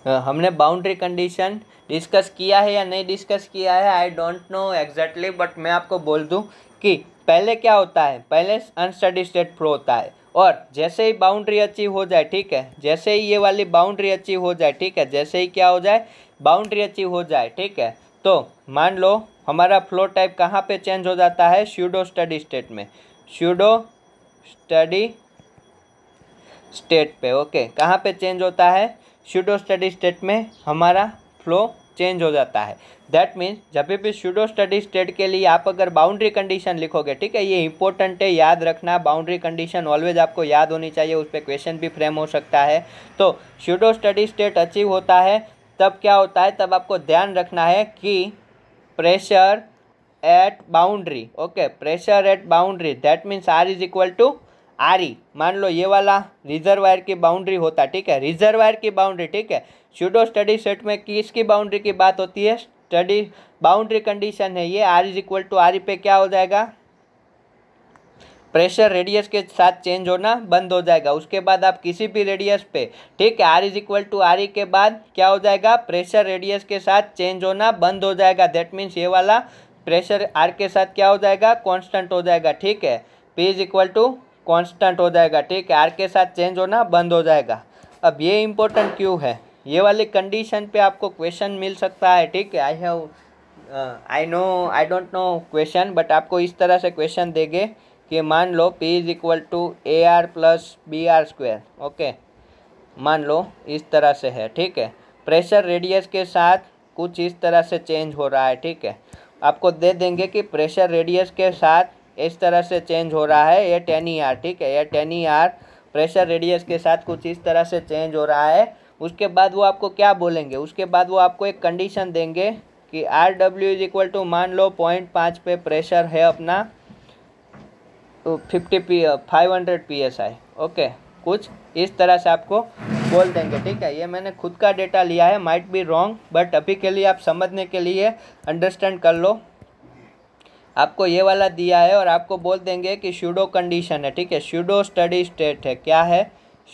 uh, हमने बाउंड्री कंडीशन डिस्कस किया है या नहीं डिस्कस किया है I don't know exactly but मैं आपको बोल दूं कि पहले क्या होता है पहले अनस्टडी स्टेट फ्लो होता है और जैसे ही बाउंड्री अचीव हो जाए ठीक है जैसे ही ये वाली बाउंड्री अचीव हो जाए ठीक है जैसे ही क्या हो जाए बाउंड्री अचीव हो जाए ठीक है तो मान लो हमारा फ्लो टाइप कहाँ पे चेंज हो जाता है श्यूडो स्टडी स्टेट में श्यूडो स्टडी स्टेट पे ओके कहाँ पे चेंज होता है श्यूडो स्टडी स्टेट में हमारा फ्लो चेंज हो जाता है दैट मीन्स जब भी शूडो स्टडी स्टेट के लिए आप अगर बाउंड्री कंडीशन लिखोगे ठीक है ये इंपॉर्टेंट है याद रखना बाउंड्री कंडीशन ऑलवेज आपको याद होनी चाहिए उस पर क्वेश्चन भी फ्रेम हो सकता है तो शूडो स्टडी स्टेट अचीव होता है तब क्या होता है तब आपको ध्यान रखना है कि pressure at boundary okay pressure at boundary that means r is equal to r e मान लो ये वाला रिजर्वायर की बाउंड्री होता ठीक है रिजर्वायर की बाउंड्री ठीक है शूडो स्टडी सेट में किसकी बाउंड्री की बात होती है स्टडी बाउंड्री कंडीशन है ये r is equal to r पे क्या हो जाएगा प्रेशर रेडियस के साथ चेंज होना बंद हो जाएगा उसके बाद आप किसी भी रेडियस पे ठीक है r is equal to r के बाद क्या हो जाएगा प्रेशर रेडियस के साथ चेंज होना बंद हो जाएगा दैट मीन्स ये वाला प्रेशर आर के साथ क्या हो जाएगा कांस्टेंट हो जाएगा ठीक है p is equal to constant हो जाएगा ठीक है आर के साथ चेंज होना बंद हो जाएगा अब ये इम्पोर्टेंट क्यों है ये वाली कंडीशन पे आपको क्वेश्चन मिल सकता है ठीक है I have I know I don't know question but आपको इस तरह से क्वेश्चन देंगे कि मान लो p is equal to a r plus b r square okay मान लो इस तरह से है ठीक है प्रेशर रेडियस के साथ कुछ इस तरह से चेंज हो रहा है ठीक है आपको दे देंगे कि प्रेशर रेडियस के साथ इस तरह से चेंज हो रहा है ये टेन ई आर ठीक है ये ten e r pressure radius के साथ कुछ इस तरह से चेंज हो रहा है उसके बाद वो आपको क्या बोलेंगे उसके बाद वो आपको एक कंडीशन देंगे कि आर डब्ल्यू इज इक्वल टू मान लो पॉइंट पाँच पे प्रेशर है अपना fifty p five hundred p s i okay कुछ इस तरह से आपको बोल देंगे ठीक है ये मैंने खुद का डेटा लिया है माइट बी रॉन्ग बट अभी के लिए आप समझने के लिए अंडरस्टैंड कर लो आपको ये वाला दिया है और आपको बोल देंगे कि शूडो कंडीशन है ठीक है शूडो स्टडी स्टेट है क्या है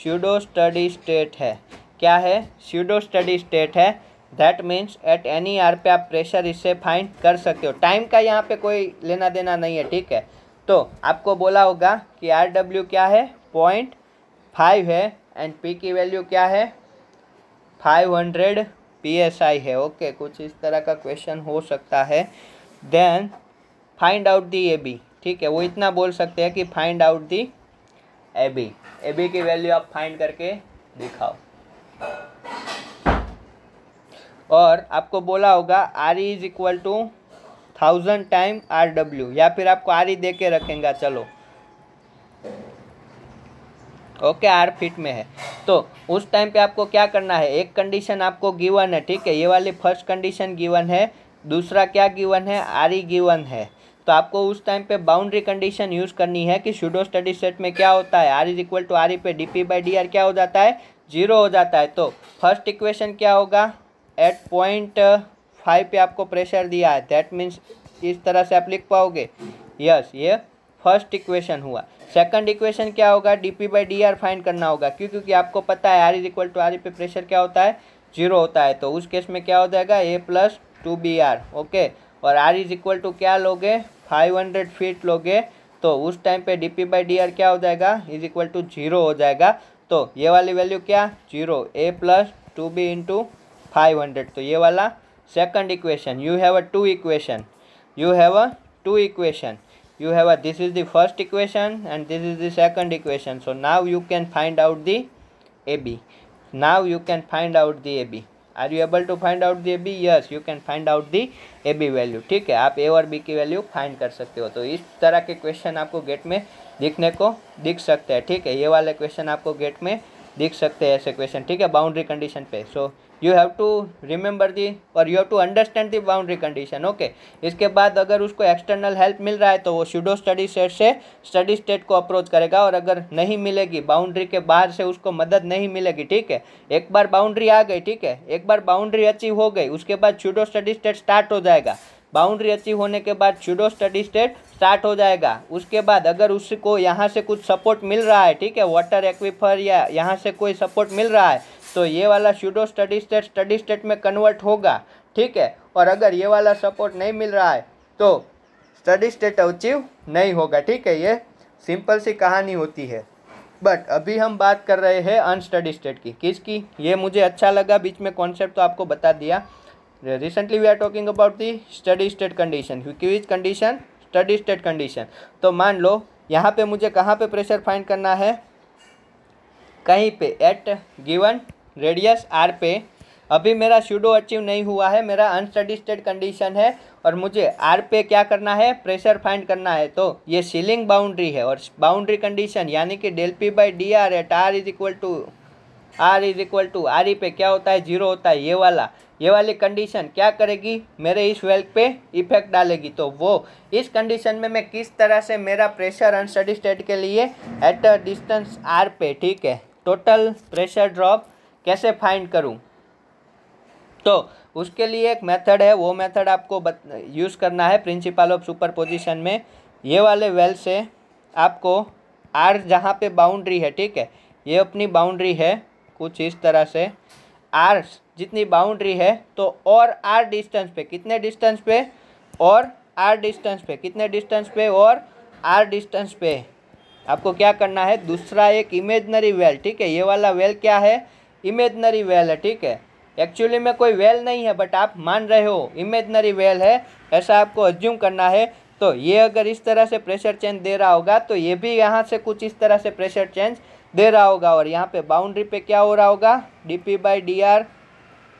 शूडो स्टडी स्टेट है क्या है सीडो स्टडी स्टेट है that means at any r पे आप प्रेशर इससे फाइंड कर सकते हो टाइम का यहाँ पे कोई लेना देना नहीं है ठीक है तो आपको बोला होगा कि आर डब्ल्यू क्या है पॉइंट फाइव है एंड पी की वैल्यू क्या है five hundred p s i है ओके okay, कुछ इस तरह का क्वेश्चन हो सकता है then find out the a b ठीक है वो इतना बोल सकते हैं कि find out the a b a b की वैल्यू आप फाइंड करके दिखाओ और आपको बोला होगा r e is equal to thousand time r डब्ल्यू या फिर आपको आर ई e दे के रखेंगे चलो ओके आर फिट में है तो उस टाइम पे आपको क्या करना है एक कंडीशन आपको गिवन है ठीक है ये वाली फर्स्ट कंडीशन गिवन है दूसरा क्या गिवन है आर ई गिवन है तो आपको उस टाइम पे बाउंड्री कंडीशन यूज़ करनी है कि शूडो स्टडी सेट में क्या होता है r is equal to r e पे d p by d r क्या हो जाता है जीरो हो जाता है तो फर्स्ट इक्वेशन क्या होगा एट पॉइंट फाइव पे आपको प्रेशर दिया है दैट मीन्स इस तरह से आप लिख पाओगे यस ये फर्स्ट इक्वेशन हुआ सेकंड इक्वेशन क्या होगा d p by d r find करना होगा क्यों क्योंकि आपको पता है r is equal to r पे प्रेशर क्या होता है जीरो होता है तो उस केस में क्या हो जाएगा a plus two b r okay और आर इज इक्वल टू क्या लोगे फाइव हंड्रेड फीट लोगे तो उस टाइम पे d p by d r क्या हो जाएगा इज इक्वल टू जीरो हो जाएगा तो ये वाली वैल्यू क्या zero a plus two b into five hundred तो ये वाला second equation you have a two equation you have a two equation you have a this is the first equation and this is the second equation so now you can find out the a b now you can find out the a b are you able to find out the a b yes you can find out the a b value ठीक है आप ए और बी की वैल्यू फाइंड कर सकते हो तो इस तरह के क्वेश्चन आपको गेट में दिखने को दिख सकते हैं ठीक है ये वाले क्वेश्चन आपको गेट में दिख सकते हैं ऐसे क्वेश्चन ठीक है बाउंड्री कंडीशन पे so you have to remember the और you have to understand the boundary condition okay इसके बाद अगर उसको एक्सटर्नल हेल्प मिल रहा है तो वो शूडो स्टडी सेट से स्टडी स्टेट को अप्रोच करेगा और अगर नहीं मिलेगी बाउंड्री के बाहर से उसको मदद नहीं मिलेगी ठीक है एक बार बाउंड्री आ गई ठीक है एक बार बाउंड्री अचीव हो गई उसके बाद शूडो स्टडी स्टेट स्टार्ट हो जाएगा बाउंड्री अचीव होने के बाद स्यूडो स्टडी स्टेट स्टार्ट हो जाएगा उसके बाद अगर उसको यहाँ से कुछ सपोर्ट मिल रहा है ठीक है वाटर एक्विफर या यहाँ से कोई सपोर्ट मिल रहा है तो ये वाला pseudo steady state steady state में कन्वर्ट होगा ठीक है और अगर ये वाला सपोर्ट नहीं मिल रहा है तो स्टडी स्टेट अचीव नहीं होगा ठीक है ये सिंपल सी कहानी होती है बट अभी हम बात कर रहे हैं अनस्टडी स्टेट की किसकी ये मुझे अच्छा लगा बीच में कॉन्सेप्ट तो आपको बता दिया recently we are talking about the steady state condition which condition steady state condition तो मान लो यहाँ पे मुझे कहाँ पे प्रेशर फाइंड करना है कहीं पे एट गिवन रेडियस आर पे अभी मेरा शूडो अचीव नहीं हुआ है मेरा अनस्टडी स्टेट कंडीशन है और मुझे आर पे क्या करना है प्रेशर फाइंड करना है तो ये सीलिंग बाउंड्री है और बाउंड्री कंडीशन यानी कि del p by d r at r is equal to r is equal to r e पे क्या होता है जीरो होता है ये वाला ये वाली कंडीशन क्या करेगी मेरे इस वेल्थ पे इफेक्ट डालेगी तो वो इस कंडीशन में मैं किस तरह से मेरा प्रेशर अनस्टडी स्टेट के लिए एट अ डिस्टेंस आर पे ठीक है टोटल प्रेशर ड्रॉप कैसे फाइंड करूँ तो उसके लिए एक मेथड है वो मेथड आपको यूज़ करना है प्रिंसिपल ऑफ सुपर पोजिशन में ये वाले वेल से आपको आर जहाँ पे बाउंड्री है ठीक है ये अपनी बाउंड्री है कुछ इस तरह से आर जितनी बाउंड्री है तो और आर डिस्टेंस पे कितने डिस्टेंस पे और आर डिस्टेंस पे कितने डिस्टेंस पे और आर डिस्टेंस पे आपको क्या करना है दूसरा एक इमेजनरी वेल ठीक है ये वाला वेल क्या है इमेजनरी वेल है ठीक है एक्चुअली में कोई वेल नहीं है बट आप मान रहे हो इमेजनरी वेल है ऐसा आपको एज्यूम करना है तो ये अगर इस तरह से प्रेशर चेंज दे रहा होगा तो ये भी यहाँ से कुछ इस तरह से प्रेशर चेंज दे रहा होगा और यहाँ पे बाउंड्री पे क्या हो रहा होगा d p by d r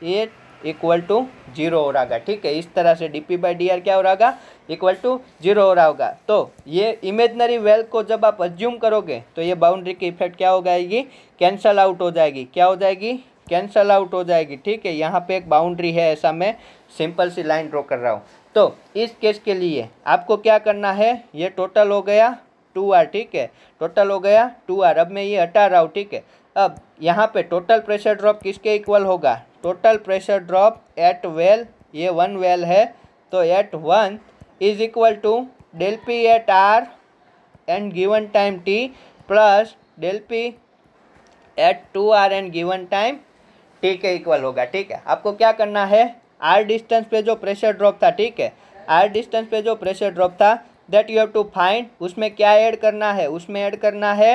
ये इक्वल टू जीरो हो रहा होगा ठीक है इस तरह से d p by d r क्या हो रहा होगा इक्वल टू जीरो हो रहा होगा तो ये इमेजनरी वेल को जब आप अज्यूम करोगे तो ये बाउंड्री की इफेक्ट क्या हो जाएगी कैंसल आउट हो जाएगी क्या हो जाएगी कैंसल आउट हो जाएगी ठीक है यहाँ पे एक बाउंड्री है ऐसा मैं सिंपल सी लाइन ड्रॉ कर रहा हूँ तो इस केस के लिए आपको क्या करना है ये टोटल हो गया टू आर ठीक है टोटल हो गया टू आर अब मैं ये हटा रहा हूँ ठीक है अब यहाँ पे टोटल प्रेशर ड्रॉप किसके इक्वल होगा total pressure drop at well ये वन वेल है तो at one is equal to del P at are and given time t plus del P at two r and given time t के इक्वल होगा ठीक है आपको क्या करना है आर डिस्टेंस पे जो प्रेशर ड्रॉप था ठीक है आर डिस्टेंस पे जो प्रेशर ड्रॉप था that you have to find उसमें क्या ऐड करना है उसमें ऐड करना है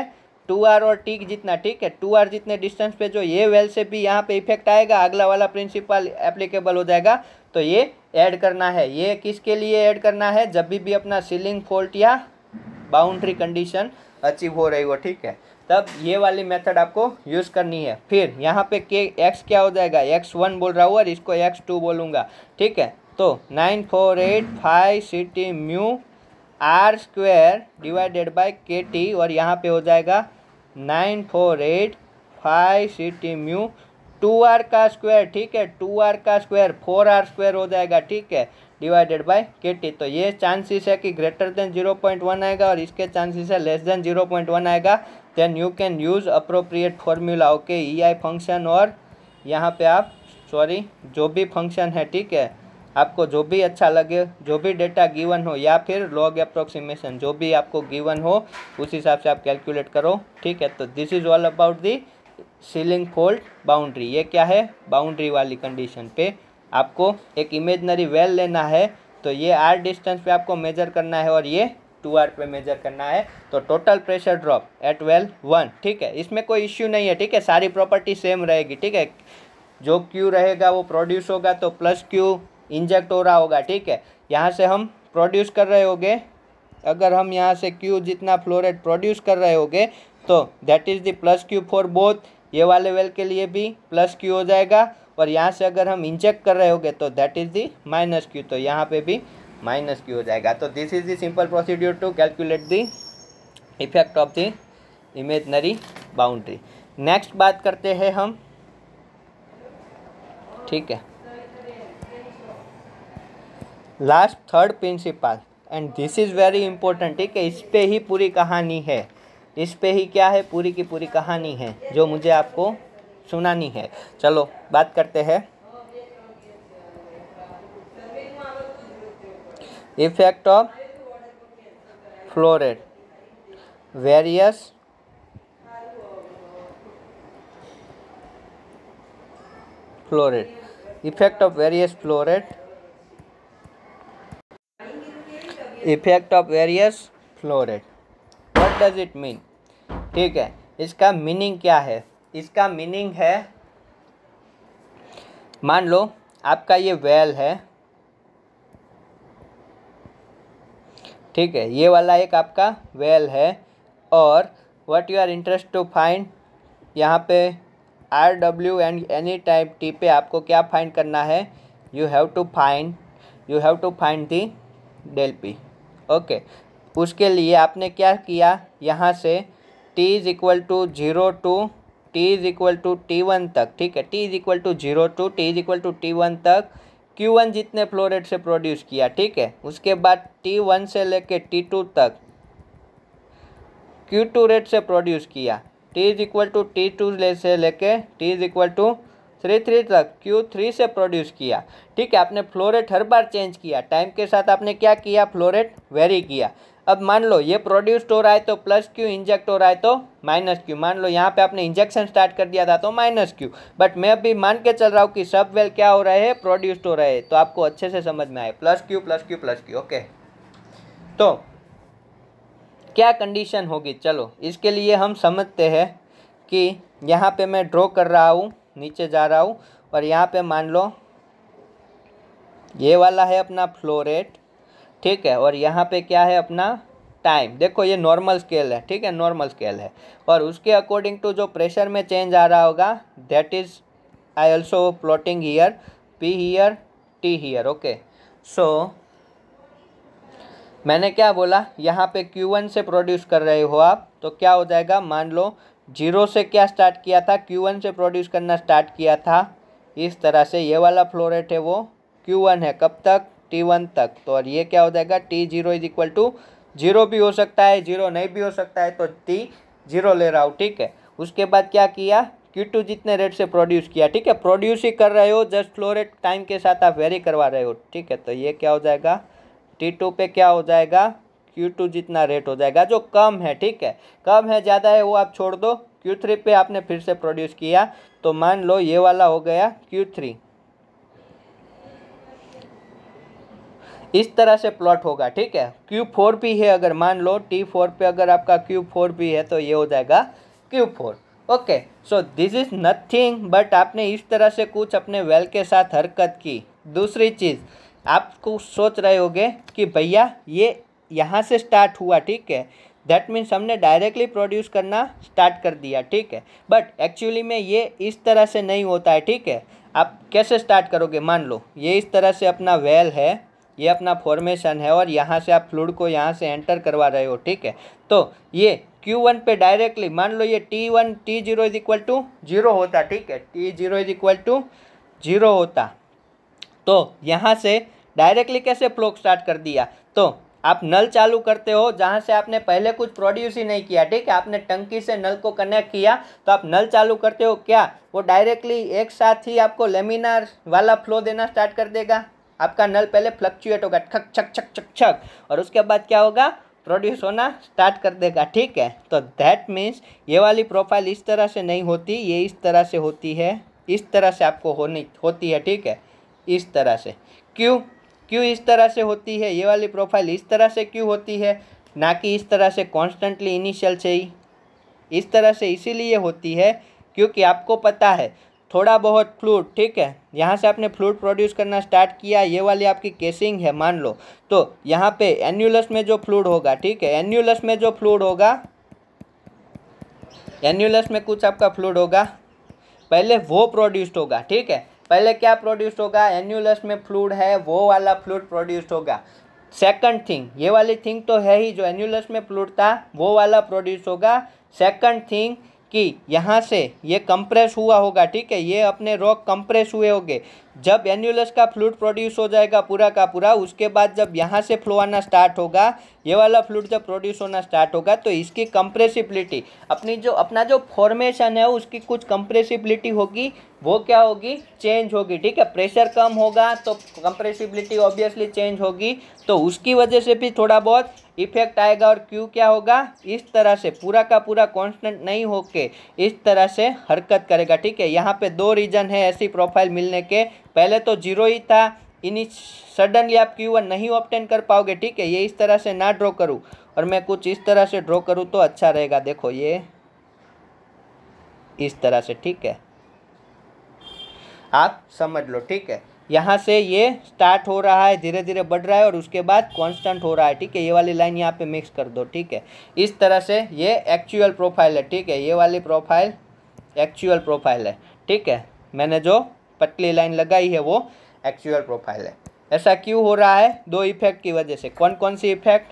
टू आर और टी जितना ठीक है टू आर जितने डिस्टेंस पे जो ये वेल से भी यहाँ पे इफेक्ट आएगा अगला वाला प्रिंसिपल एप्लीकेबल हो जाएगा तो ये ऐड करना है ये किसके लिए ऐड करना है जब भी भी अपना सीलिंग फॉल्ट या बाउंड्री कंडीशन अचीव हो रही हो ठीक है तब ये वाली मेथड आपको यूज़ करनी है फिर यहाँ पे के एक्स क्या हो जाएगा एक्स वन बोल रहा हूँ और इसको एक्स टू बोलूँगा ठीक है तो nine four eight five city mu r square divided by k t और यहाँ पे हो जाएगा nine four eight five C T mu two r का स्क्वायर ठीक है टू आर का स्क्वायर फोर आर स्क्वायर हो जाएगा ठीक है डिवाइडेड बाय के टी तो ये चांसेस है कि greater than zero point one आएगा और इसके चांसेस है less than zero point one आएगा then you can use appropriate formula okay e e i function और यहाँ पे आप सॉरी जो भी फंक्शन है ठीक है आपको जो भी अच्छा लगे जो भी डेटा गिवन हो या फिर लॉग अप्रोक्सीमेशन जो भी आपको गिवन हो उस हिसाब से आप कैलकुलेट करो ठीक है तो this is all about the sealing fault boundary ये क्या है बाउंड्री वाली कंडीशन पे आपको एक इमेजनरी वेल लेना है तो ये आर डिस्टेंस पे आपको मेजर करना है और ये टू आर पे मेजर करना है तो total pressure drop at well one ठीक है इसमें कोई इश्यू नहीं है ठीक है सारी प्रॉपर्टी सेम रहेगी ठीक है जो क्यू रहेगा वो प्रोड्यूस होगा तो प्लस क्यू इंजेक्ट हो रहा होगा ठीक है यहाँ से हम प्रोड्यूस कर रहे होंगे अगर हम यहाँ से क्यू जितना फ्लोरेट प्रोड्यूस कर रहे होंगे तो that is the plus q for both ये वाले वेल के लिए भी प्लस क्यू हो जाएगा और यहाँ से अगर हम इंजेक्ट कर रहे होंगे तो that is the minus Q तो यहाँ पे भी माइनस क्यू हो जाएगा तो this is the simple procedure to calculate the effect of the imaginary boundary next बात करते हैं हम ठीक है last third principle and this is very important ठीक है इस पर ही पूरी कहानी है इस पर ही क्या है पूरी की पूरी कहानी है जो मुझे आपको सुनानी है चलो बात करते हैं effect of flow rate various flow rate effect of various flow rate effect of various flow rate what does it mean ठीक है इसका मीनिंग क्या है इसका मीनिंग है मान लो आपका ये वेल है ठीक है ये वाला एक आपका वेल है और what you are interest to find यहाँ पे R W and any time t पे आपको क्या फाइंड करना है you have to find you have to find the del P okay उसके लिए आपने क्या किया यहाँ से t is equal to zero to t is equal to t one तक ठीक है t is equal to zero to t is equal to t one तक क्यू वन जितने फ्लो रेट से प्रोड्यूस किया ठीक है उसके बाद टी वन से लेके टी टू तक क्यू टू रेट से प्रोड्यूस किया t is equal to t two से लेके t is equal to three three तक क्यू थ्री से प्रोड्यूस किया ठीक है आपने फ्लोरेट हर बार चेंज किया टाइम के साथ आपने क्या किया फ्लोरेट वेरी किया अब मान लो ये प्रोड्यूस्ड हो रहा है तो प्लस क्यू इंजेक्ट हो रहा है तो माइनस क्यू मान लो यहाँ पे आपने इंजेक्शन स्टार्ट कर दिया था तो माइनस क्यू बट मैं अभी मान के चल रहा हूँ कि सब वेल क्या हो रहे हैं प्रोड्यूस्ड हो रहे हैं तो आपको अच्छे से समझ में आए plus q plus q plus q okay तो क्या कंडीशन होगी चलो इसके लिए हम समझते हैं कि यहाँ पर मैं ड्रॉ कर रहा हूँ नीचे जा रहा हूँ और यहाँ पे मान लो ये वाला है अपना फ्लो रेट ठीक है और यहाँ पे क्या है अपना टाइम देखो ये नॉर्मल स्केल है ठीक है नॉर्मल स्केल है और उसके अकॉर्डिंग टू जो प्रेशर में चेंज आ रहा होगा that is I also plotting here p here t here okay so मैंने क्या बोला यहाँ पे Q1 से प्रोड्यूस कर रहे हो आप तो क्या हो जाएगा मान लो जीरो से क्या स्टार्ट किया था क्यू वन से प्रोड्यूस करना स्टार्ट किया था इस तरह से ये वाला फ्लो रेट है वो क्यू वन है कब तक टी वन तक तो और ये क्या हो जाएगा t zero is equal to zero भी हो सकता है जीरो नहीं भी हो सकता है तो टी जीरो ले रहा हूँ ठीक है उसके बाद क्या किया क्यू टू जितने रेट से प्रोड्यूस किया ठीक है प्रोड्यूस ही कर रहे हो जस्ट फ्लो रेट टाइम के साथ आप वेरी करवा रहे हो ठीक है तो ये क्या हो जाएगा टी टू पे क्या हो जाएगा क्यू टू जितना रेट हो जाएगा जो कम है ठीक है कम है ज़्यादा है वो आप छोड़ दो क्यू थ्री पे आपने फिर से प्रोड्यूस किया तो मान लो ये वाला हो गया क्यू थ्री इस तरह से प्लॉट होगा ठीक है क्यू फोर भी है अगर मान लो टी फोर पे अगर आपका क्यू फोर भी है तो ये हो जाएगा Q four okay so this is nothing but आपने इस तरह से कुछ अपने वेल के साथ हरकत की दूसरी चीज़ आप कुछ सोच रहे होगे कि भैया ये यहाँ से स्टार्ट हुआ ठीक है दैट मीन्स हमने डायरेक्टली प्रोड्यूस करना स्टार्ट कर दिया ठीक है बट एक्चुअली में ये इस तरह से नहीं होता है ठीक है आप कैसे स्टार्ट करोगे मान लो ये इस तरह से अपना वेल है ये अपना फॉर्मेशन है और यहाँ से आप फ्लूड को यहाँ से एंटर करवा रहे हो ठीक है तो ये Q1 पे डायरेक्टली मान लो ये T1 T0 is equal to zero होता ठीक है T0 is equal to zero होता तो यहाँ से डायरेक्टली कैसे फ्लो स्टार्ट कर दिया तो आप नल चालू करते हो जहाँ से आपने पहले कुछ प्रोड्यूस ही नहीं किया ठीक है आपने टंकी से नल को कनेक्ट किया तो आप नल चालू करते हो क्या वो डायरेक्टली एक साथ ही आपको लेमिनार वाला फ्लो देना स्टार्ट कर देगा आपका नल पहले फ्लक्चुएट होगा छक छक छक छक छक और उसके बाद क्या होगा प्रोड्यूस होना स्टार्ट कर देगा ठीक है तो दैट मीन्स ये वाली प्रोफाइल इस तरह से नहीं होती ये इस तरह से होती है इस तरह से आपको होनी होती है ठीक है इस तरह से क्यों क्यों इस तरह से होती है ये वाली प्रोफाइल इस तरह से क्यों होती है ना कि इस तरह से कॉन्स्टेंटली इनिशियल से ही इस तरह से इसीलिए होती है क्योंकि आपको पता है थोड़ा बहुत फ्लूड ठीक है यहाँ से आपने फ्लूड प्रोड्यूस करना स्टार्ट किया ये वाली आपकी केसिंग है मान लो तो यहाँ पे एन्यूलस में जो फ्लूड होगा ठीक है एन्यूलस में जो फ्लूड होगा एन्यूलस में कुछ आपका फ्लूड होगा पहले वो प्रोड्यूस्ड होगा ठीक है पहले क्या प्रोड्यूस होगा एन्यूलस में फ्लूड है वो वाला फ्लूड प्रोड्यूस होगा सेकंड थिंग ये वाली थिंग तो है ही जो एन्यूलस में फ्लूड था वो वाला प्रोड्यूस होगा सेकंड थिंग कि यहाँ से ये कंप्रेस हुआ होगा ठीक है ये अपने रॉक कंप्रेस हुए होंगे जब एन्यूलस का फ्लूड प्रोड्यूस हो जाएगा पूरा का पूरा उसके बाद जब यहाँ से फ्लो आना स्टार्ट होगा ये वाला फ्लूड जब प्रोड्यूस होना स्टार्ट होगा तो इसकी कंप्रेसिबिलिटी अपनी जो अपना जो फॉर्मेशन है उसकी कुछ कंप्रेसिबिलिटी होगी वो क्या होगी चेंज होगी ठीक है प्रेशर कम होगा तो कंप्रेसिबिलिटी ऑब्वियसली चेंज होगी तो उसकी वजह से भी थोड़ा बहुत इफेक्ट आएगा और क्यों क्या होगा इस तरह से पूरा का पूरा कांस्टेंट नहीं होके इस तरह से हरकत करेगा ठीक है यहाँ पे दो रीजन है ऐसी प्रोफाइल मिलने के पहले तो जीरो ही था इन्हीं सडनली आप क्यू वन नहीं ऑप्टेन कर पाओगे ठीक है ये इस तरह से ना ड्रॉ करूँ और मैं कुछ इस तरह से ड्रॉ करूँ तो अच्छा रहेगा देखो ये इस तरह से ठीक है आप समझ लो ठीक है यहाँ से ये स्टार्ट हो रहा है धीरे धीरे बढ़ रहा है और उसके बाद कांस्टेंट हो रहा है ठीक है ये वाली लाइन यहाँ पे मिक्स कर दो ठीक है इस तरह से ये एक्चुअल प्रोफाइल है ठीक है ये वाली प्रोफाइल एक्चुअल प्रोफाइल है ठीक है मैंने जो पतली लाइन लगाई है वो एक्चुअल प्रोफाइल है ऐसा क्यों हो रहा है दो इफेक्ट की वजह से कौन कौन सी इफेक्ट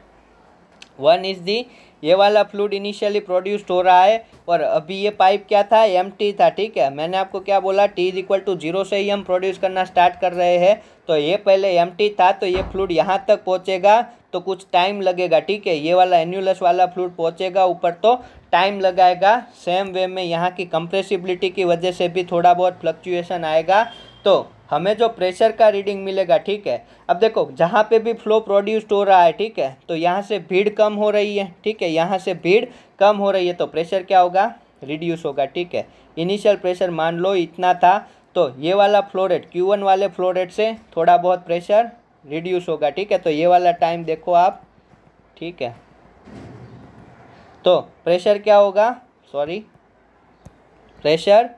वन इज़ दी ये वाला फ्लूड इनिशियली प्रोड्यूस्ड हो रहा है और अभी ये पाइप क्या था एम था ठीक है मैंने आपको क्या बोला t is equal to zero से ही हम प्रोड्यूस करना स्टार्ट कर रहे हैं तो ये पहले एम था तो ये फ्लूड यहाँ तक पहुँचेगा तो कुछ टाइम लगेगा ठीक है ये वाला एन्यूलस वाला फ्लूड पहुँचेगा ऊपर तो टाइम लगाएगा सेम वे में यहाँ की कंप्रेसिबिलिटी की वजह से भी थोड़ा बहुत फ्लक्चुएसन आएगा तो हमें जो प्रेशर का रीडिंग मिलेगा ठीक है अब देखो जहाँ पे भी फ्लो प्रोड्यूस्ड हो रहा है ठीक है तो यहाँ से भीड़ कम हो रही है ठीक है यहाँ से भीड़ कम हो रही है तो प्रेशर क्या होगा रिड्यूस होगा ठीक है इनिशियल प्रेशर मान लो इतना था तो ये वाला फ्लो रेट क्यू वन वाले फ्लो रेट से थोड़ा बहुत प्रेशर रिड्यूस होगा ठीक है तो ये वाला टाइम देखो आप ठीक है तो प्रेशर क्या होगा सॉरी प्रेशर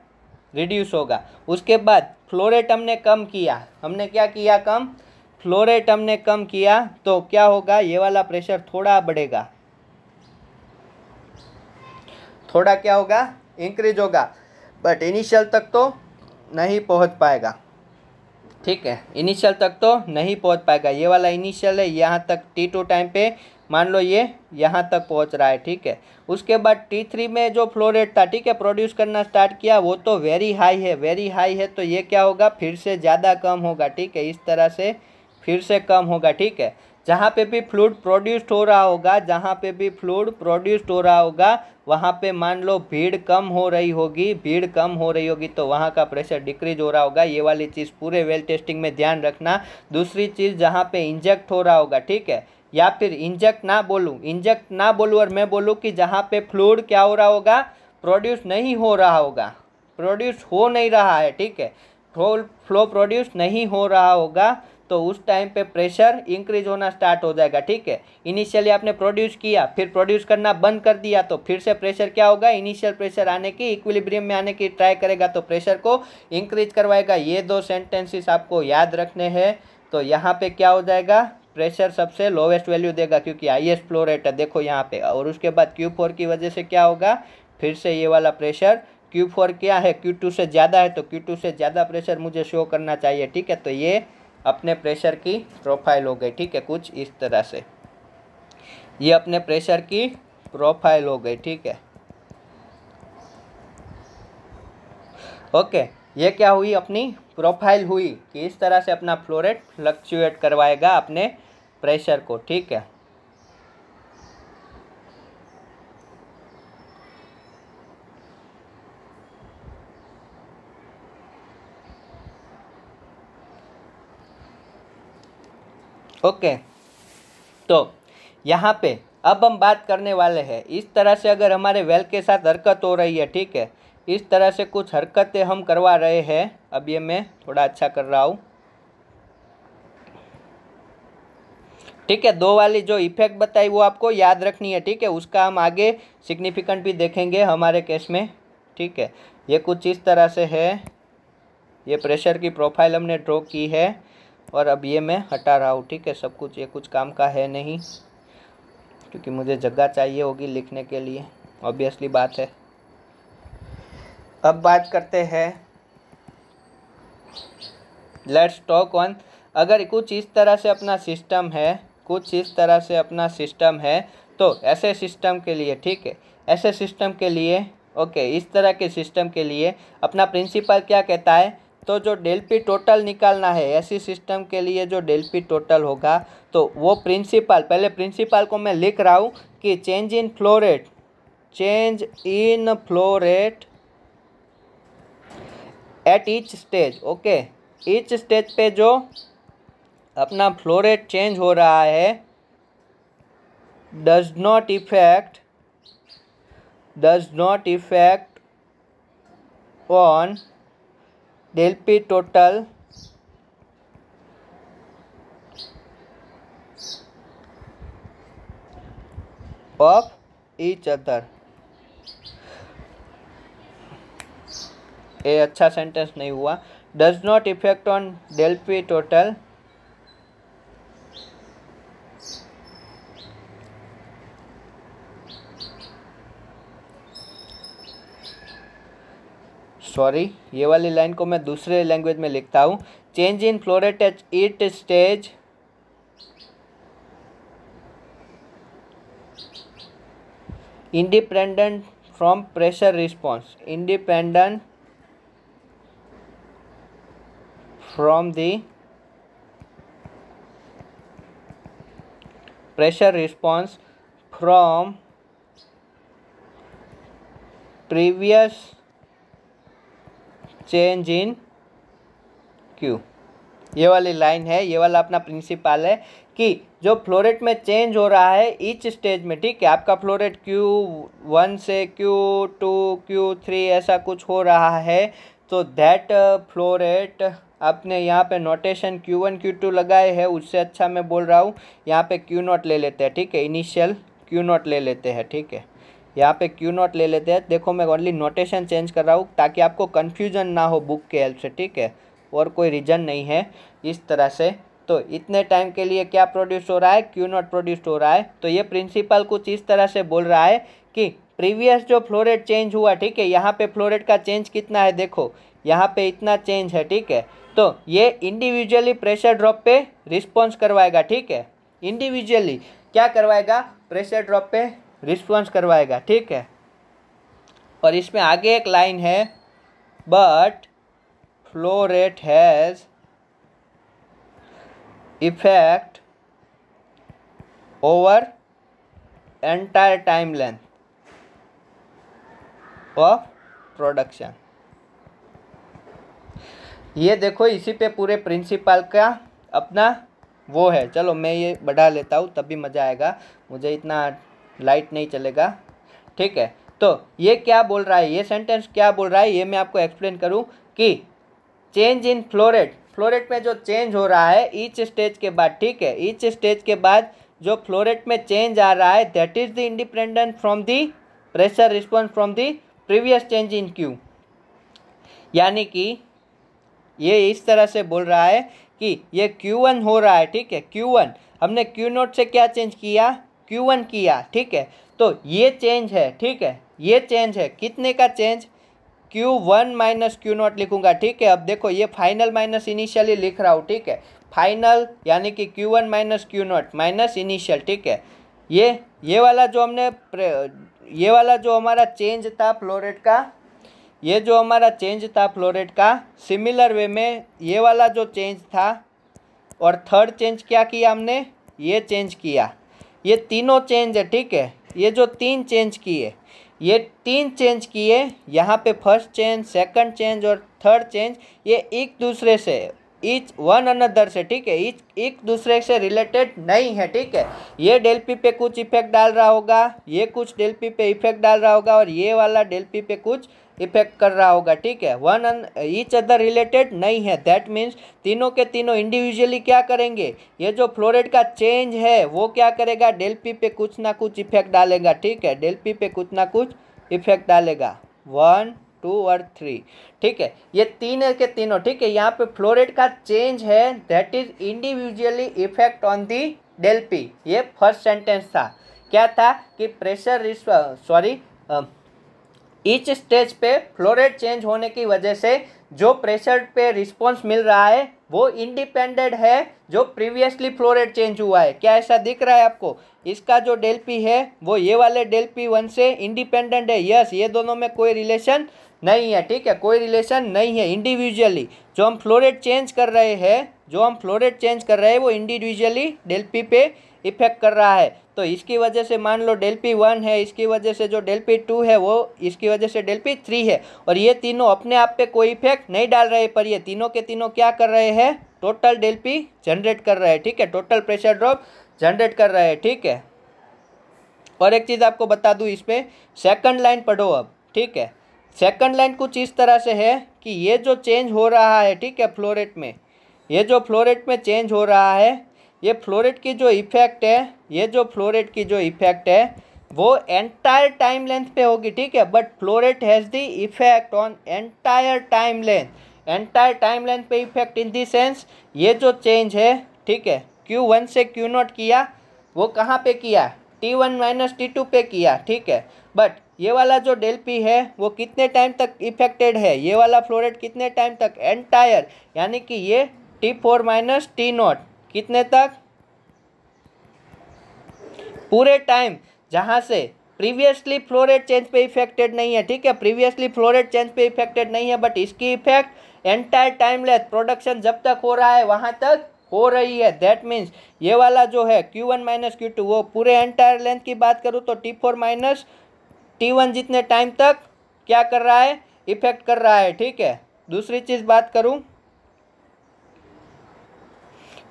रिड्यूस होगा उसके बाद फ्लोरेट हमने कम किया हमने क्या किया कम फ्लोरेट हमने कम किया तो क्या होगा ये वाला प्रेशर थोड़ा बढ़ेगा थोड़ा क्या होगा इंक्रीज होगा बट इनिशियल तक तो नहीं पहुंच पाएगा ठीक है इनिशियल तक तो नहीं पहुंच पाएगा ये वाला इनिशियल है यहाँ तक टी टू टाइम पे मान लो ये यहाँ तक पहुँच रहा है ठीक है उसके बाद टी थ्री में जो फ्लो रेट था ठीक है प्रोड्यूस करना स्टार्ट किया वो तो वेरी हाई है वेरी हाई है तो ये क्या होगा फिर से ज़्यादा कम होगा ठीक है इस तरह से फिर से कम होगा ठीक है जहाँ पे भी फ्लूड प्रोड्यूस्ड हो रहा होगा जहाँ पे भी फ्लूड प्रोड्यूस्ड हो रहा होगा वहाँ पे मान लो भीड़ कम हो रही होगी भीड़ कम हो रही होगी तो वहाँ का प्रेशर डिक्रीज हो रहा होगा ये वाली चीज़ पूरे वेल टेस्टिंग में ध्यान रखना दूसरी चीज़ जहाँ पे इंजेक्ट हो रहा होगा ठीक है या फिर इंजेक्ट ना बोलूँ इंजेक्ट ना बोलूँ और मैं बोलूँ कि जहाँ पे फ्लूड क्या हो रहा होगा प्रोड्यूस नहीं हो रहा होगा प्रोड्यूस हो नहीं रहा है ठीक है फ्लो प्रोड्यूस नहीं हो रहा होगा तो उस टाइम पे प्रेशर इंक्रीज होना स्टार्ट हो जाएगा ठीक है इनिशियली आपने प्रोड्यूस किया फिर प्रोड्यूस करना बंद कर दिया तो फिर से प्रेशर क्या होगा इनिशियल प्रेशर आने की इक्विलिब्रियम में आने की ट्राई करेगा तो प्रेशर को इंक्रीज करवाएगा ये दो सेंटेंसेस आपको याद रखने हैं तो यहाँ पे क्या हो जाएगा प्रेशर सबसे लोवेस्ट वैल्यू देगा क्योंकि हाईएस्ट फ्लो रेट है देखो यहाँ पे और उसके बाद Q4 फोर की वजह से क्या होगा फिर से ये वाला प्रेशर Q4 फोर क्या है क्यू टू से ज़्यादा है तो क्यू टू से ज़्यादा प्रेशर मुझे शो करना चाहिए ठीक है तो ये अपने प्रेशर की प्रोफाइल हो गई ठीक है कुछ इस तरह से ये अपने प्रेशर की प्रोफाइल हो गई ठीक है ओके ये क्या हुई अपनी प्रोफाइल हुई कि इस तरह से अपना फ्लोरेट फ्लक्चुएट करवाएगा अपने प्रेशर को ठीक है ओके okay. तो यहाँ पे अब हम बात करने वाले हैं इस तरह से अगर हमारे वेल के साथ हरकत हो रही है ठीक है इस तरह से कुछ हरकतें हम करवा रहे हैं अब ये मैं थोड़ा अच्छा कर रहा हूँ ठीक है दो वाली जो इफेक्ट बताई वो आपको याद रखनी है ठीक है उसका हम आगे सिग्निफिकेंट भी देखेंगे हमारे केस में ठीक है ये कुछ इस तरह से है ये प्रेशर की प्रोफाइल हमने ड्रॉ की है और अब ये मैं हटा रहा हूँ ठीक है सब कुछ ये कुछ काम का है नहीं क्योंकि मुझे जगह चाहिए होगी लिखने के लिए ऑब्वियसली बात है अब बात करते हैं लेट्स टॉक ऑन अगर कुछ इस तरह से अपना सिस्टम है कुछ इस तरह से अपना सिस्टम है तो ऐसे सिस्टम के लिए ठीक है ऐसे सिस्टम के लिए ओके इस तरह के सिस्टम के लिए अपना प्रिंसिपल क्या कहता है तो जो डेल पी टोटल निकालना है ऐसी सिस्टम के लिए जो डेल पी टोटल होगा तो वो प्रिंसिपल पहले प्रिंसिपल को मैं लिख रहा हूँ कि change in flow rate change in flow rate at each stage okay each stage पे जो अपना फ्लो रेट चेंज हो रहा है does not effect does not effect on del P total of each other ये अच्छा सेंटेंस नहीं हुआ does not effect on del P total sorry ये वाली लाइन को मैं दूसरे लैंग्वेज में लिखता हूँ change in flow rate each it stage independent from pressure response independent from the pressure response from previous change in Q ये वाली लाइन है ये वाला अपना प्रिंसिपल है कि जो फ्लोरेट में चेंज हो रहा है ईच स्टेज में ठीक है आपका फ्लोरेट क्यू वन से क्यू टू क्यू थ्री ऐसा कुछ हो रहा है तो दैट फ्लोरेट आपने यहाँ पे notation Q one Q two लगाए हैं उससे अच्छा मैं बोल रहा हूँ यहाँ पे क्यू नोट ले लेते हैं ठीक है इनिशियल क्यू नोट ले लेते हैं ठीक है यहाँ पे क्यू नॉट ले लेते हैं देखो मैं ओनली नोटेशन चेंज कर रहा हूँ ताकि आपको कन्फ्यूजन ना हो बुक के हेल्प से ठीक है और कोई रीजन नहीं है इस तरह से तो इतने टाइम के लिए क्या प्रोड्यूस हो रहा है क्यू नॉट प्रोड्यूस हो रहा है तो ये प्रिंसिपल कुछ इस तरह से बोल रहा है कि प्रीवियस जो फ्लोरेट चेंज हुआ ठीक है यहाँ पे फ्लोरेट का चेंज कितना है देखो यहाँ पे इतना चेंज है ठीक है तो ये इंडिविजुअली प्रेशर ड्रॉप पे रिस्पॉन्स करवाएगा ठीक है इंडिविजुअली क्या करवाएगा प्रेशर ड्रॉप पे रिस्पॉन्स करवाएगा ठीक है और इसमें आगे एक लाइन है but flow rate has effect over entire time length of production ये देखो इसी पे पूरे प्रिंसिपल का अपना वो है चलो मैं ये बढ़ा लेता हूँ तभी मज़ा आएगा मुझे इतना लाइट नहीं चलेगा ठीक है तो ये क्या बोल रहा है ये सेंटेंस क्या बोल रहा है ये मैं आपको एक्सप्लेन करूँ कि चेंज इन फ्लोरेट फ्लोरेट में जो चेंज हो रहा है ईच स्टेज के बाद ठीक है ईच स्टेज के बाद जो फ्लोरेट में चेंज आ रहा है that is the independent from the pressure response from the previous change in Q यानी कि ये इस तरह से बोल रहा है कि ये Q1 हो रहा है ठीक है Q1 हमने Q नोट से क्या चेंज किया क्यू वन किया ठीक है तो ये चेंज है ठीक है ये चेंज है कितने का change Q one minus Q naught लिखूंगा ठीक है अब देखो ये फाइनल माइनस इनिशियली लिख रहा हूँ ठीक है फाइनल यानी कि Q one minus Q naught minus initial ठीक है ये ये वाला जो हमने ये वाला जो हमारा चेंज था फ्लोरेट का ये जो हमारा चेंज था फ्लोरेट का सिमिलर वे में ये वाला जो चेंज था और थर्ड चेंज क्या किया हमने ये चेंज किया ये तीनों चेंज है ठीक है ये जो तीन चेंज किए ये तीन चेंज किए यहाँ पे फर्स्ट चेंज सेकंड चेंज और थर्ड चेंज ये एक दूसरे से इच वन अनदर से ठीक है इच एक दूसरे से रिलेटेड नहीं है ठीक है ये डेल पी पे कुछ इफेक्ट डाल रहा होगा ये कुछ डेल पी पे इफेक्ट डाल रहा होगा और ये वाला डेल पी पे कुछ इफेक्ट कर रहा होगा ठीक है one and each other related नहीं है दैट मीन्स तीनों के तीनों इंडिविजुअली क्या करेंगे ये जो फ्लोरेट का चेंज है वो क्या करेगा डेल पी पे कुछ ना कुछ इफेक्ट डालेगा ठीक है डेल पी पे कुछ ना कुछ इफेक्ट डालेगा वन टू और थ्री ठीक है ये तीन के तीनों ठीक है यहाँ पे फ्लोरेट का चेंज है that is individually effect on the del P ये फर्स्ट सेंटेंस था क्या था कि प्रेशर सॉरी ईच स्टेज पे फ्लोरेट चेंज होने की वजह से जो प्रेशर पे रिस्पॉन्स मिल रहा है वो इंडिपेंडेंट है जो प्रीवियसली फ्लोरेट चेंज हुआ है क्या ऐसा दिख रहा है आपको इसका जो डेल पी है वो ये वाले डेल पी वन से इंडिपेंडेंट है यस ये दोनों में कोई रिलेशन नहीं है ठीक है कोई रिलेशन नहीं है इंडिविजुअली जो हम फ्लोरेट चेंज कर रहे हैं जो हम फ्लोरेट चेंज कर रहे हैं वो इंडिविजुअली डेल पी पे इफेक्ट कर रहा है तो इसकी वजह से मान लो डेल पी वन है इसकी वजह से जो डेल पी टू है वो इसकी वजह से डेल पी थ्री है और ये तीनों अपने आप पे कोई इफेक्ट नहीं डाल रहे पर ये तीनों के तीनों क्या कर रहे हैं टोटल डेल पी जनरेट कर रहे हैं ठीक है टोटल प्रेशर ड्रॉप जनरेट कर रहे हैं ठीक है और एक चीज़ आपको बता दूँ इस पर सेकंड लाइन पढ़ो अब ठीक है सेकंड लाइन कुछ इस तरह से है कि ये जो चेंज हो रहा है ठीक है फ्लोरेट में ये जो फ्लोरेट में चेंज हो रहा है ये फ्लोरेट की जो इफेक्ट है ये जो फ्लोरेट की जो इफेक्ट है वो एंटायर टाइम लेंथ पे होगी ठीक है but flow rate has the effect on entire time length entire time length पे इफेक्ट इन देंस ये जो चेंज है ठीक है क्यू वन से क्यू नॉट किया वो कहाँ पे किया T one minus T two पे किया ठीक है बट ये वाला जो डेल पी है वो कितने टाइम तक इफेक्टेड है ये वाला फ्लोरेट कितने टाइम तक एंटायर यानी कि ये T four minus T naught कितने तक पूरे टाइम जहाँ से प्रीवियसली फ्लोरेट चेंज पे इफेक्टेड नहीं है ठीक है प्रीवियसली फ्लोरेट चेंज पे इफेक्टेड नहीं है बट इसकी effect entire time less production जब तक हो रहा है वहाँ तक हो रही है दैट मीन्स ये वाला जो है Q one minus Q two वो पूरे एंटायर लेंथ की बात करूँ तो T four minus T one जितने टाइम तक क्या कर रहा है इफेक्ट कर रहा है ठीक है दूसरी चीज़ बात करूँ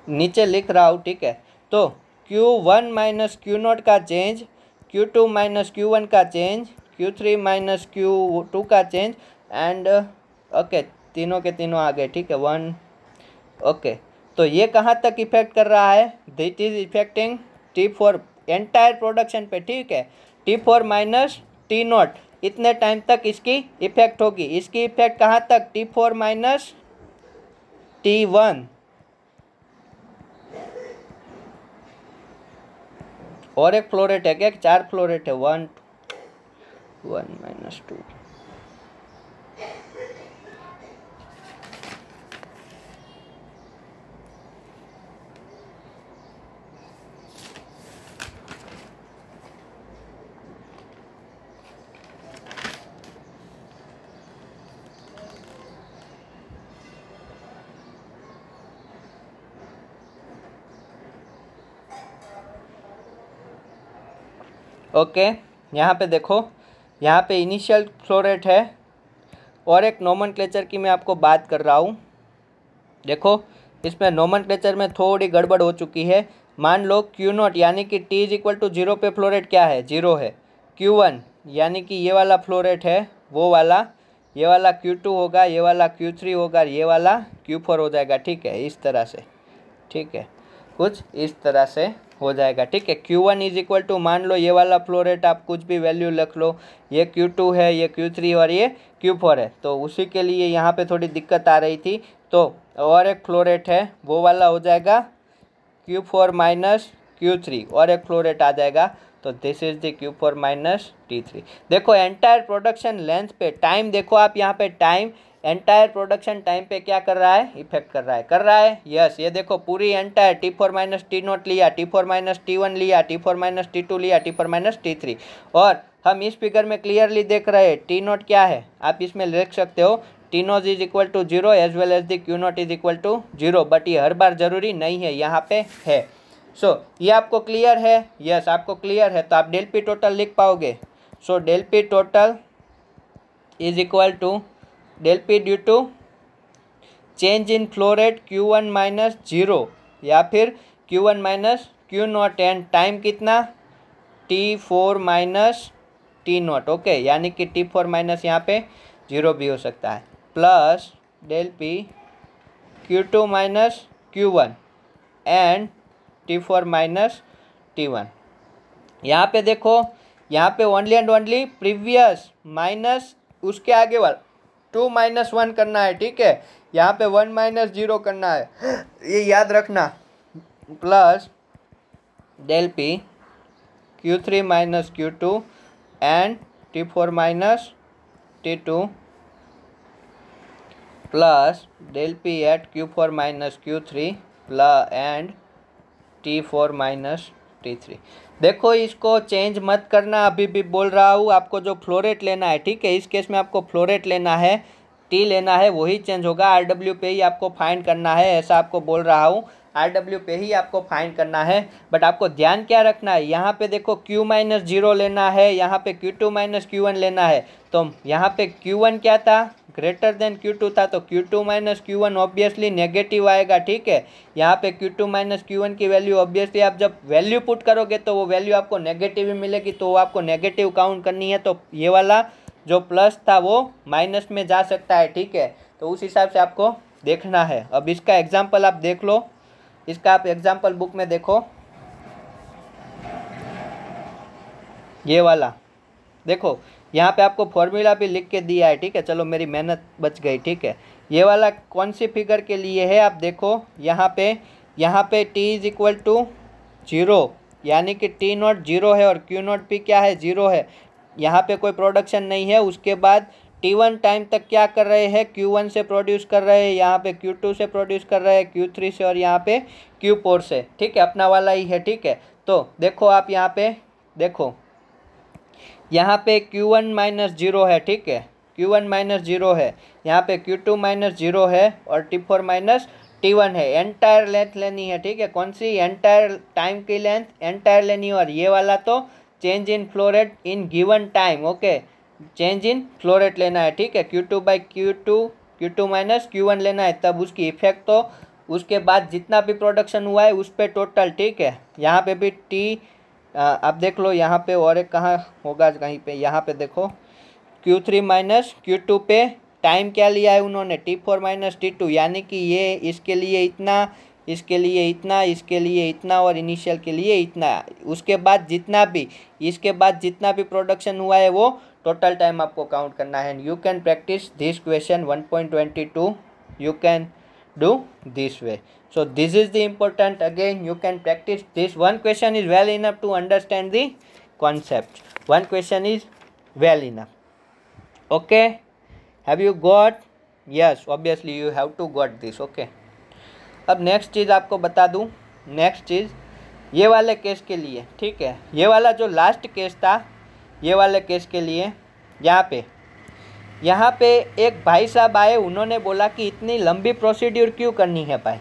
नीचे लिख रहा हूँ ठीक है तो Q one minus Q naught का change Q two minus Q one का change Q three minus Q two का चेंज एंड ओके तीनों के तीनों आ गए ठीक है वन ओके तो ये कहाँ तक इफेक्ट कर रहा है that is effecting T four entire production पे ठीक है T four minus T naught इतने टाइम तक इसकी इफेक्ट होगी इसकी इफेक्ट कहाँ तक T four minus T one और एक फ्लोरेट है क्या चार फ्लोरेट है one one minus two okay यहाँ पे देखो यहाँ पे इनिशियल फ्लो रेट है और एक नोमन की मैं आपको बात कर रहा हूँ देखो इसमें नोमन में थोड़ी गड़बड़ हो चुकी है मान लो क्यू नॉट यानी कि T is equal to zero पे फ्लो रेट क्या है जीरो है क्यू वन यानी कि ये वाला फ्लो रेट है वो वाला ये वाला क्यू टू होगा ये वाला क्यू थ्री होगा ये वाला क्यू फोर हो जाएगा ठीक है इस तरह से ठीक है कुछ इस तरह से हो जाएगा ठीक है Q one is equal to मान लो ये वाला फ्लो रेट आप कुछ भी वैल्यू लिख लो ये क्यू टू है ये क्यू थ्री और ये क्यू फोर है तो उसी के लिए यहाँ पे थोड़ी दिक्कत आ रही थी तो और एक फ्लो रेट है वो वाला हो जाएगा Q four minus Q three और एक फ्लो रेट आ जाएगा तो this is the Q four minus T three देखो एंटायर प्रोडक्शन लेंथ पे टाइम देखो आप यहाँ पे टाइम एंटायर प्रोडक्शन टाइम पे क्या कर रहा है इफेक्ट कर रहा है कर रहा है यस ये देखो पूरी entire T four minus T naught लिया T four minus T one लिया T four minus T two लिया T four minus T three और हम इस फिगर में क्लियरली देख रहे हैं टी नोट क्या है आप इसमें देख सकते हो T naughts is equal to zero as well as the Q naught is equal to zero but ये हर बार जरूरी नहीं है यहाँ पे है सो so, ये आपको क्लियर है यस yes, आपको क्लियर है तो आप डेल पी टोटल लिख पाओगे so del P total is equal to del P due to change in flow rate Q one minus zero या फिर Q one minus Q naught and time कितना T four minus T naught okay यानी कि टी फोर माइनस यहाँ पे जीरो भी हो सकता है plus del P Q two minus Q one and T four minus T one यहाँ पे देखो यहाँ पे only and only previous minus उसके आगे वाला टू माइनस वन करना है ठीक है यहाँ पे वन माइनस जीरो करना है ये याद रखना plus del P Q three minus Q two and T four minus T two plus del P at Q four minus Q three plus and T four minus T three देखो इसको चेंज मत करना अभी भी बोल रहा हूँ आपको जो फ्लोरेट लेना है ठीक है इस केस में आपको फ्लोरेट लेना है टी लेना है वही चेंज होगा आर डब्ल्यू पे ही आपको फाइन करना है ऐसा आपको बोल रहा हूँ आर डब्ल्यू पे ही आपको फाइन करना है बट आपको ध्यान क्या रखना है यहाँ पे देखो क्यू माइनस जीरो लेना है यहाँ पे Q two minus Q one लेना है तो यहाँ पे क्यू वन क्या था ग्रेटर देन क्यू टू था तो Q two minus Q one obviously negative आएगा ठीक है यहाँ पे Q two minus Q one की वैल्यू ऑब्वियसली आप जब वैल्यू पुट करोगे तो वो वैल्यू आपको नेगेटिव ही मिलेगी तो वो आपको नेगेटिव काउंट करनी है तो ये वाला जो प्लस था वो माइनस में जा सकता है ठीक है तो उस हिसाब से आपको देखना है अब इसका एग्जाम्पल आप देख लो इसका आप एग्जाम्पल बुक में देखो ये वाला देखो यहाँ पे आपको फॉर्मूला भी लिख के दिया है ठीक है चलो मेरी मेहनत बच गई ठीक है ये वाला कौन सी फिगर के लिए है आप देखो यहाँ पे यहाँ पे t is equal to zero यानी कि टी नॉट जीरो है और क्यू नॉट भी क्या है जीरो है यहाँ पे कोई प्रोडक्शन नहीं है उसके बाद टी वन टाइम तक क्या कर रहे हैं क्यू वन से प्रोड्यूस कर रहे हैं यहाँ पे क्यू टू से प्रोड्यूस कर रहे हैं क्यू थ्री से और यहाँ पे क्यू फोर से ठीक है अपना वाला ही है ठीक है तो देखो आप यहाँ पे देखो यहाँ पे Q1 वन माइनस जीरो है ठीक है Q1 वन माइनस जीरो है यहाँ पे Q2 टू माइनस जीरो है और T4 four minus T one है एंटायर लेंथ लेनी है ठीक है कौन सी एंटायर टाइम की लेंथ एंटायर लेनी है और ये वाला तो change in flow rate in given time okay change in flow rate लेना है ठीक है Q two by Q two Q two minus Q one लेना है तब उसकी इफेक्ट तो उसके बाद जितना भी प्रोडक्शन हुआ है उस पर टोटल ठीक है यहाँ पे भी टी अब देख लो यहाँ पे और एक कहाँ होगा कहीं पे यहाँ पे देखो Q3 थ्री माइनस क्यू पे टाइम क्या लिया है उन्होंने T4 फोर माइनस टी यानी कि ये इसके लिए इतना इसके लिए इतना इसके लिए इतना और इनिशियल के लिए इतना उसके बाद जितना भी इसके बाद जितना भी प्रोडक्शन हुआ है वो टोटल टाइम आपको काउंट करना है you can practice this question one point twenty two you can do this way so this is the important again you can practice this one question is well enough to understand the concept one question is well enough okay have you got yes obviously you have to got this okay अब नेक्स्ट चीज़ आपको बता दूं नेक्स्ट चीज़ ये वाले केस के लिए ठीक है ये वाला जो लास्ट केस था ये वाले केस के लिए यहाँ पे यहाँ पे एक भाई साहब आए उन्होंने बोला कि इतनी लंबी प्रोसीड्यूर क्यों करनी है भाई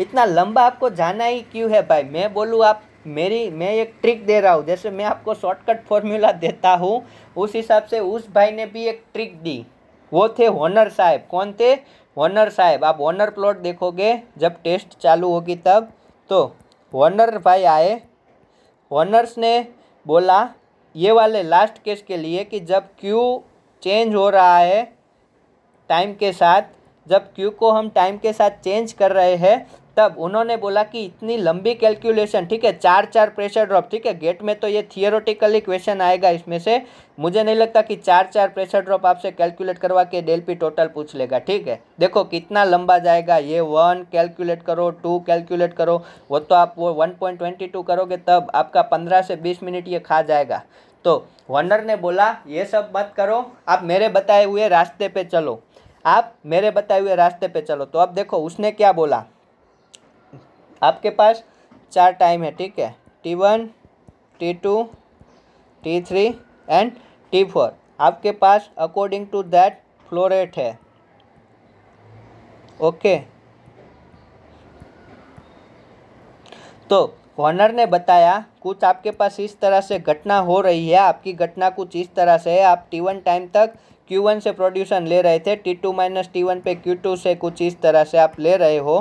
इतना लंबा आपको जाना ही क्यों है भाई मैं बोलूँ आप मेरी मैं एक ट्रिक दे रहा हूँ जैसे मैं आपको शॉर्टकट फॉर्मूला *laughs* देता हूँ उस हिसाब से उस भाई ने भी एक ट्रिक दी वो थे होनर साहब कौन थे होनर साहब आप ऑनर प्लॉट देखोगे जब टेस्ट चालू होगी तब तो होनर भाई आए होनर्स ने बोला ये वाले लास्ट केस के लिए कि जब क्यू चेंज हो रहा है टाइम के साथ जब क्यू को हम टाइम के साथ चेंज कर रहे हैं तब उन्होंने बोला कि इतनी लंबी कैलकुलेशन ठीक है चार चार प्रेशर ड्रॉप ठीक है गेट में तो ये थियोरेटिकली क्वेश्चन आएगा इसमें से मुझे नहीं लगता कि चार चार प्रेशर ड्रॉप आपसे कैलकुलेट करवा के डेल पी टोटल पूछ लेगा ठीक है देखो कितना लंबा जाएगा ये वन कैलकुलेट करो टू कैलकुलेट करो वो तो आप वो वन पॉइंट ट्वेंटी टू करोगे तब आपका पंद्रह से बीस मिनट ये खा जाएगा तो वनर ने बोला ये सब मत करो आप मेरे बताए हुए रास्ते पे चलो आप मेरे बताए हुए रास्ते पे चलो तो अब देखो उसने क्या बोला आपके पास चार टाइम है ठीक है T one T two T three and T four आपके पास अकॉर्डिंग टू दैट फ्लोरेट है ओके okay. तो वॉर्नर ने बताया कुछ आपके पास इस तरह से घटना हो रही है आपकी घटना कुछ इस तरह से है आप टी वन टाइम तक क्यू वन से प्रोड्यूसन ले रहे थे T two minus T one पे क्यू टू से कुछ इस तरह से आप ले रहे हो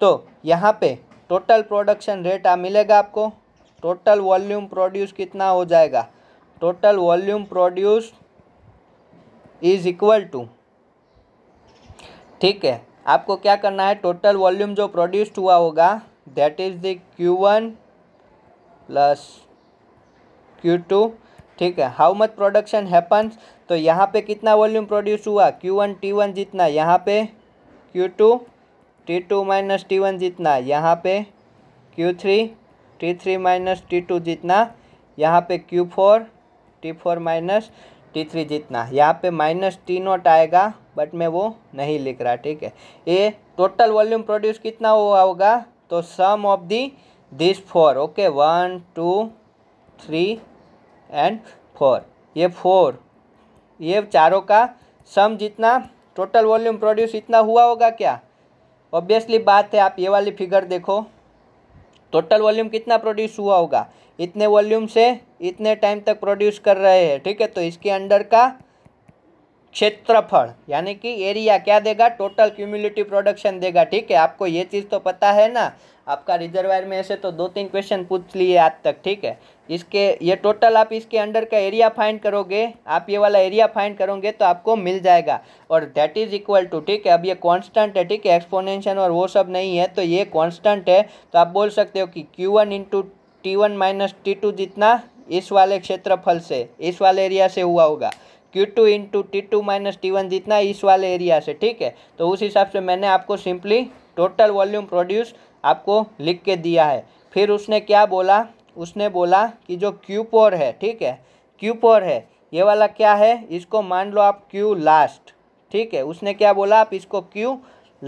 तो यहाँ पे टोटल प्रोडक्शन रेट आप मिलेगा आपको टोटल वॉल्यूम प्रोड्यूस कितना हो जाएगा total volume produce is equal to ठीक है आपको क्या करना है टोटल वॉल्यूम जो प्रोड्यूस्ड हुआ होगा that is the Q one plus Q two ठीक है हाउ मच प्रोडक्शन हैपन्स तो यहाँ पे कितना वॉल्यूम प्रोड्यूस हुआ Q1 T1 जितना यहाँ पे Q2 T2 माइनस वन जितना यहाँ पे Q3 T3 माइनस टू जितना यहाँ पे Q4 T4 माइनस थ्री जितना यहाँ पे माइनस टी नोट आएगा बट मैं वो नहीं लिख रहा ठीक है ये टोटल वॉल्यूम प्रोड्यूस कितना हुआ होगा तो sum of the this four okay one two three and four ये फोर ये चारों का सम जितना टोटल वॉल्यूम प्रोड्यूस इतना हुआ होगा क्या ऑब्वियसली बात है आप ये वाली फिगर देखो टोटल वॉल्यूम कितना प्रोड्यूस हुआ होगा इतने वॉल्यूम से इतने टाइम तक प्रोड्यूस कर रहे हैं ठीक है तो इसके अंडर का क्षेत्रफल यानी कि एरिया क्या देगा टोटल क्यूमुलेटिव प्रोडक्शन देगा ठीक है आपको ये चीज़ तो पता है ना आपका रिजर्वायर में ऐसे तो दो तीन क्वेश्चन पूछ लिए आज तक ठीक है इसके ये टोटल आप इसके अंडर का एरिया फाइंड करोगे आप ये वाला एरिया फाइंड करोगे तो आपको मिल जाएगा और दैट इज़ इक्वल टू ठीक है अब ये कांस्टेंट है ठीक है एक्सपोनेंशन और वो सब नहीं है तो ये कांस्टेंट है तो आप बोल सकते हो कि Q one into T one minus T two जितना इस वाले क्षेत्रफल से इस वाले एरिया से हुआ होगा Q two into T two minus T one जितना इस वाले एरिया से ठीक है तो उस हिसाब से मैंने आपको सिंपली टोटल वॉल्यूम प्रोड्यूस आपको लिख के दिया है फिर उसने क्या बोला उसने बोला कि जो क्यू है ठीक है क्यू है ये वाला क्या है इसको मान लो आप क्यू लास्ट ठीक है उसने क्या बोला आप इसको क्यू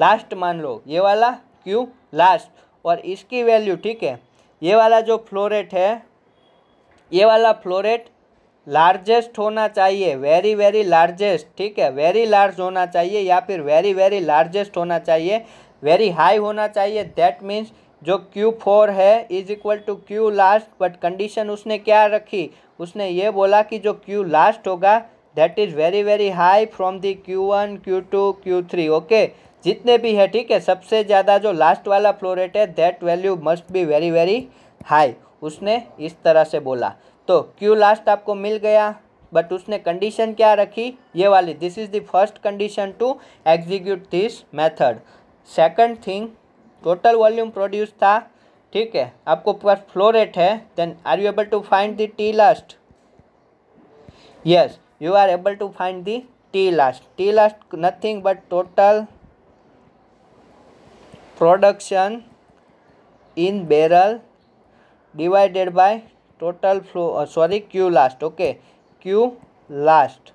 लास्ट मान लो ये वाला क्यू लास्ट और इसकी वैल्यू ठीक है ये वाला जो फ्लोरेट है ये वाला फ्लोरेट लार्जेस्ट होना चाहिए वेरी वेरी लार्जेस्ट ठीक है वेरी लार्ज होना चाहिए या फिर वेरी वेरी लार्जेस्ट होना चाहिए वेरी हाई होना चाहिए दैट मीन्स जो क्यू फोर है is equal to Q last but condition उसने क्या रखी उसने ये बोला कि जो क्यू लास्ट होगा that is very very high from the Q one Q two Q three okay जितने भी है ठीक है सबसे ज़्यादा जो लास्ट वाला फ्लोरेट है that value must be very very high उसने इस तरह से बोला तो क्यू लास्ट आपको मिल गया बट उसने कंडीशन क्या रखी ये वाली this is the first condition to execute this method second thing total volume produce था ठीक है आपको पास फ्लो रेट है then are you able to find the T last yes you are able to find the T last T last nothing but total production in barrel divided by total flow sorry Q last okay Q last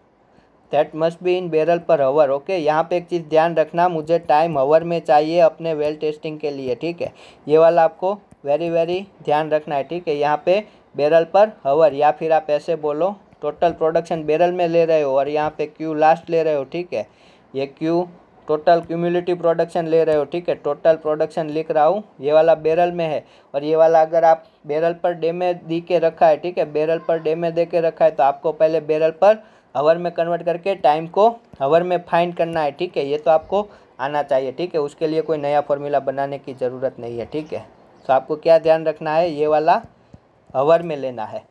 that must be in barrel per hour okay यहाँ पे एक चीज़ ध्यान रखना मुझे टाइम हवर में चाहिए अपने वेल टेस्टिंग के लिए ठीक है ये वाला आपको वेरी वेरी ध्यान रखना है ठीक है यहाँ पे बैरल पर हवर या फिर आप ऐसे बोलो टोटल प्रोडक्शन बैरल में ले रहे हो और यहाँ पे क्यू लास्ट ले रहे हो ठीक है ये क्यू टोटल क्यूमुलेटिव प्रोडक्शन ले रहे हो ठीक है टोटल प्रोडक्शन लिख रहा हूँ ये वाला बैरल में है और ये वाला अगर आप बैरल पर डे में दी के रखा है ठीक है बैरल पर डे में दे के रखा है तो आपको पहले बैरल पर हवर में कन्वर्ट करके टाइम को हवर में फाइंड करना है ठीक है ये तो आपको आना चाहिए ठीक है उसके लिए कोई नया फॉर्मूला बनाने की ज़रूरत नहीं है ठीक है तो आपको क्या ध्यान रखना है ये वाला हवर में लेना है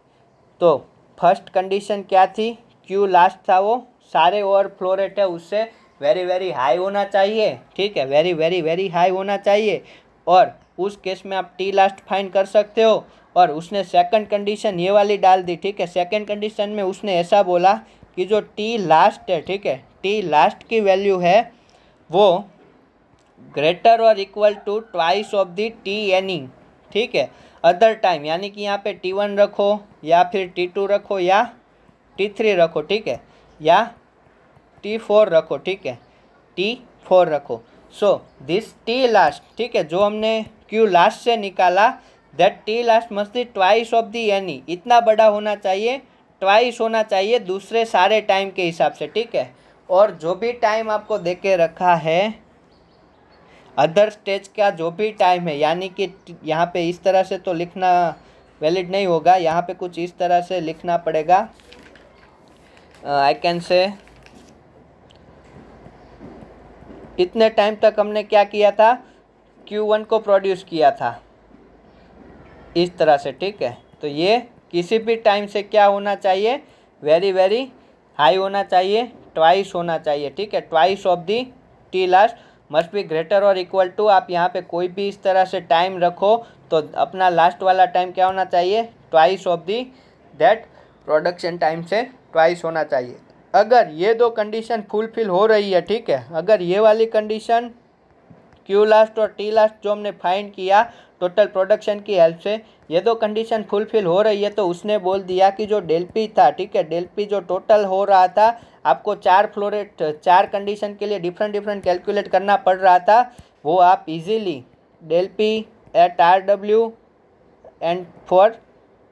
तो फर्स्ट कंडीशन क्या थी क्यू लास्ट था वो सारे ओवर फ्लो रेट है उससे वेरी वेरी हाई होना चाहिए ठीक है वेरी वेरी वेरी हाई होना चाहिए और उस केस में आप टी लास्ट फाइन कर सकते हो और उसने सेकंड कंडीशन ये वाली डाल दी ठीक है सेकंड कंडीशन में उसने ऐसा बोला कि जो टी लास्ट है ठीक है टी लास्ट की वैल्यू है वो ग्रेटर और equal to twice of the T any ठीक है अदर टाइम यानी कि यहाँ पे टी वन रखो या फिर टी टू रखो या टी थ्री रखो ठीक है या टी फोर रखो ठीक है टी फोर रखो सो दिस टी लास्ट ठीक है जो हमने क्यू लास्ट से निकाला that T last must the twice of the any इतना बड़ा होना चाहिए ट्वाइस होना चाहिए दूसरे सारे टाइम के हिसाब से ठीक है और जो भी टाइम आपको दे के रखा है अदर स्टेज का जो भी टाइम है यानी कि यहाँ पे इस तरह से तो लिखना वैलिड नहीं होगा यहाँ पे कुछ इस तरह से लिखना पड़ेगा आई कैन से इतने टाइम तक हमने क्या किया था Q1 को प्रोड्यूस किया था इस तरह से ठीक है तो ये किसी भी टाइम से क्या होना चाहिए वेरी वेरी हाई होना चाहिए ट्वाइस होना चाहिए ठीक है twice of the T last must be greater और इक्वल टू आप यहाँ पे कोई भी इस तरह से टाइम रखो तो अपना लास्ट वाला टाइम क्या होना चाहिए twice of the that production time से ट्वाइस होना चाहिए अगर ये दो कंडीशन फुलफिल हो रही है ठीक है अगर ये वाली कंडीशन क्यू लास्ट और टी लास्ट जो हमने फाइंड किया टोटल प्रोडक्शन की हेल्प से ये दो कंडीशन फुलफिल हो रही है तो उसने बोल दिया कि जो पी था ठीक है पी जो टोटल हो रहा था आपको चार फ्लोरेट चार कंडीशन के लिए डिफरेंट डिफरेंट कैलकुलेट करना पड़ रहा था वो आप easily P at R W and for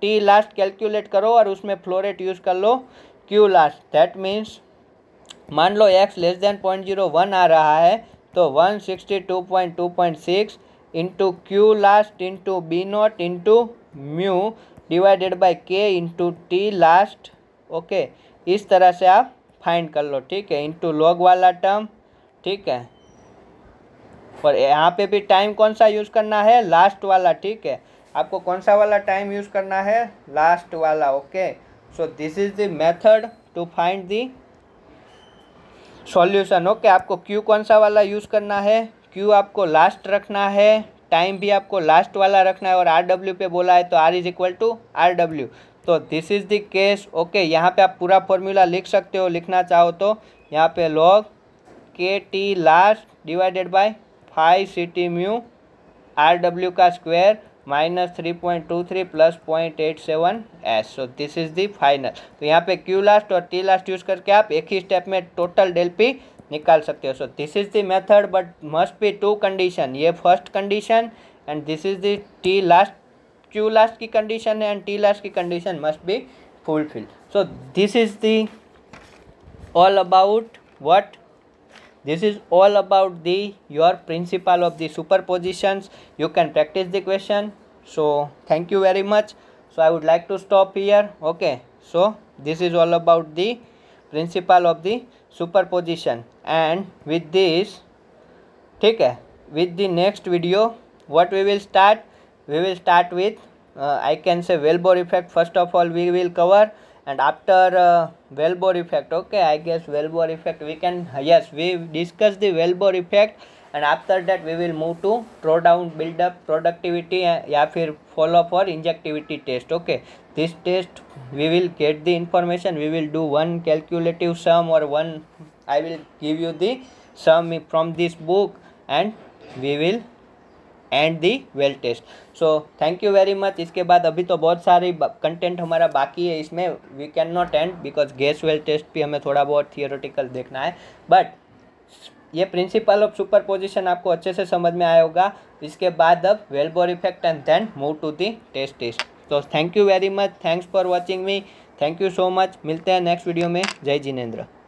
T last calculate करो और उसमें फ्लोरेट यूज़ कर लो क्यू लास्ट दैट मीन्स मान लो x less than point zero one आ रहा है तो one sixty two point two point six into Q last into B not into mu divided by K into T last okay इस तरह से आप फाइंड कर लो ठीक है इंटू लॉग वाला टर्म ठीक है और यहाँ पे भी टाइम कौन सा यूज़ करना है लास्ट वाला ठीक है आपको कौन सा वाला टाइम यूज़ करना है लास्ट वाला okay okay? So this is the method to find the solution okay आपको क्यू कौन सा वाला यूज़ करना है क्यू आपको लास्ट रखना है टाइम भी आपको लास्ट वाला रखना है और आर डब्ल्यू पे बोला है तो R is equal to are W तो this is the case okay यहाँ पे आप पूरा फॉर्मूला लिख सकते हो लिखना चाहो तो यहाँ पे लॉग के T last divided by five C T mu are W का square minus three point two three plus point eight seven S so this is the final तो यहाँ पे क्यू लास्ट और टी लास्ट यूज करके आप एक ही स्टेप में टोटल डेल पी निकाल सकते हो so this is the method but must be two condition ये first condition and this is the T last Q last की कंडीशन है एंड टी लास्ट की condition must be fulfil so this is the all about what this is all about the your principle of the superpositions you can practice the question so thank you very much so i would like to stop here okay so this is all about the principle of the superposition and with this ठीक है with the next video what we will start we will start with uh, i can say wellbore effect first of all we will cover and after uh, Wellbore effect okay I guess Wellbore effect we can yes we discuss the Wellbore effect and after that we will move to throw down build up productivity uh, yeah, फिर follow for injectivity test okay this test we will get the information we will do one calculative sum or one I will give you the sum from this book and we will and the well test so thank you very much इसके बाद अभी तो बहुत सारी कंटेंट हमारा बाकी है इसमें we can not and because gas well test भी हमें थोड़ा बहुत थियोरटिकल देखना है बट ये प्रिंसिपल ऑफ सुपर पोजिशन आपको अच्छे से समझ में आया होगा इसके बाद अब wellbore effect and then move to the test test तो thank you very much thanks for watching me thank you so much मिलते हैं नेक्स्ट वीडियो में जय जिनेन्द्र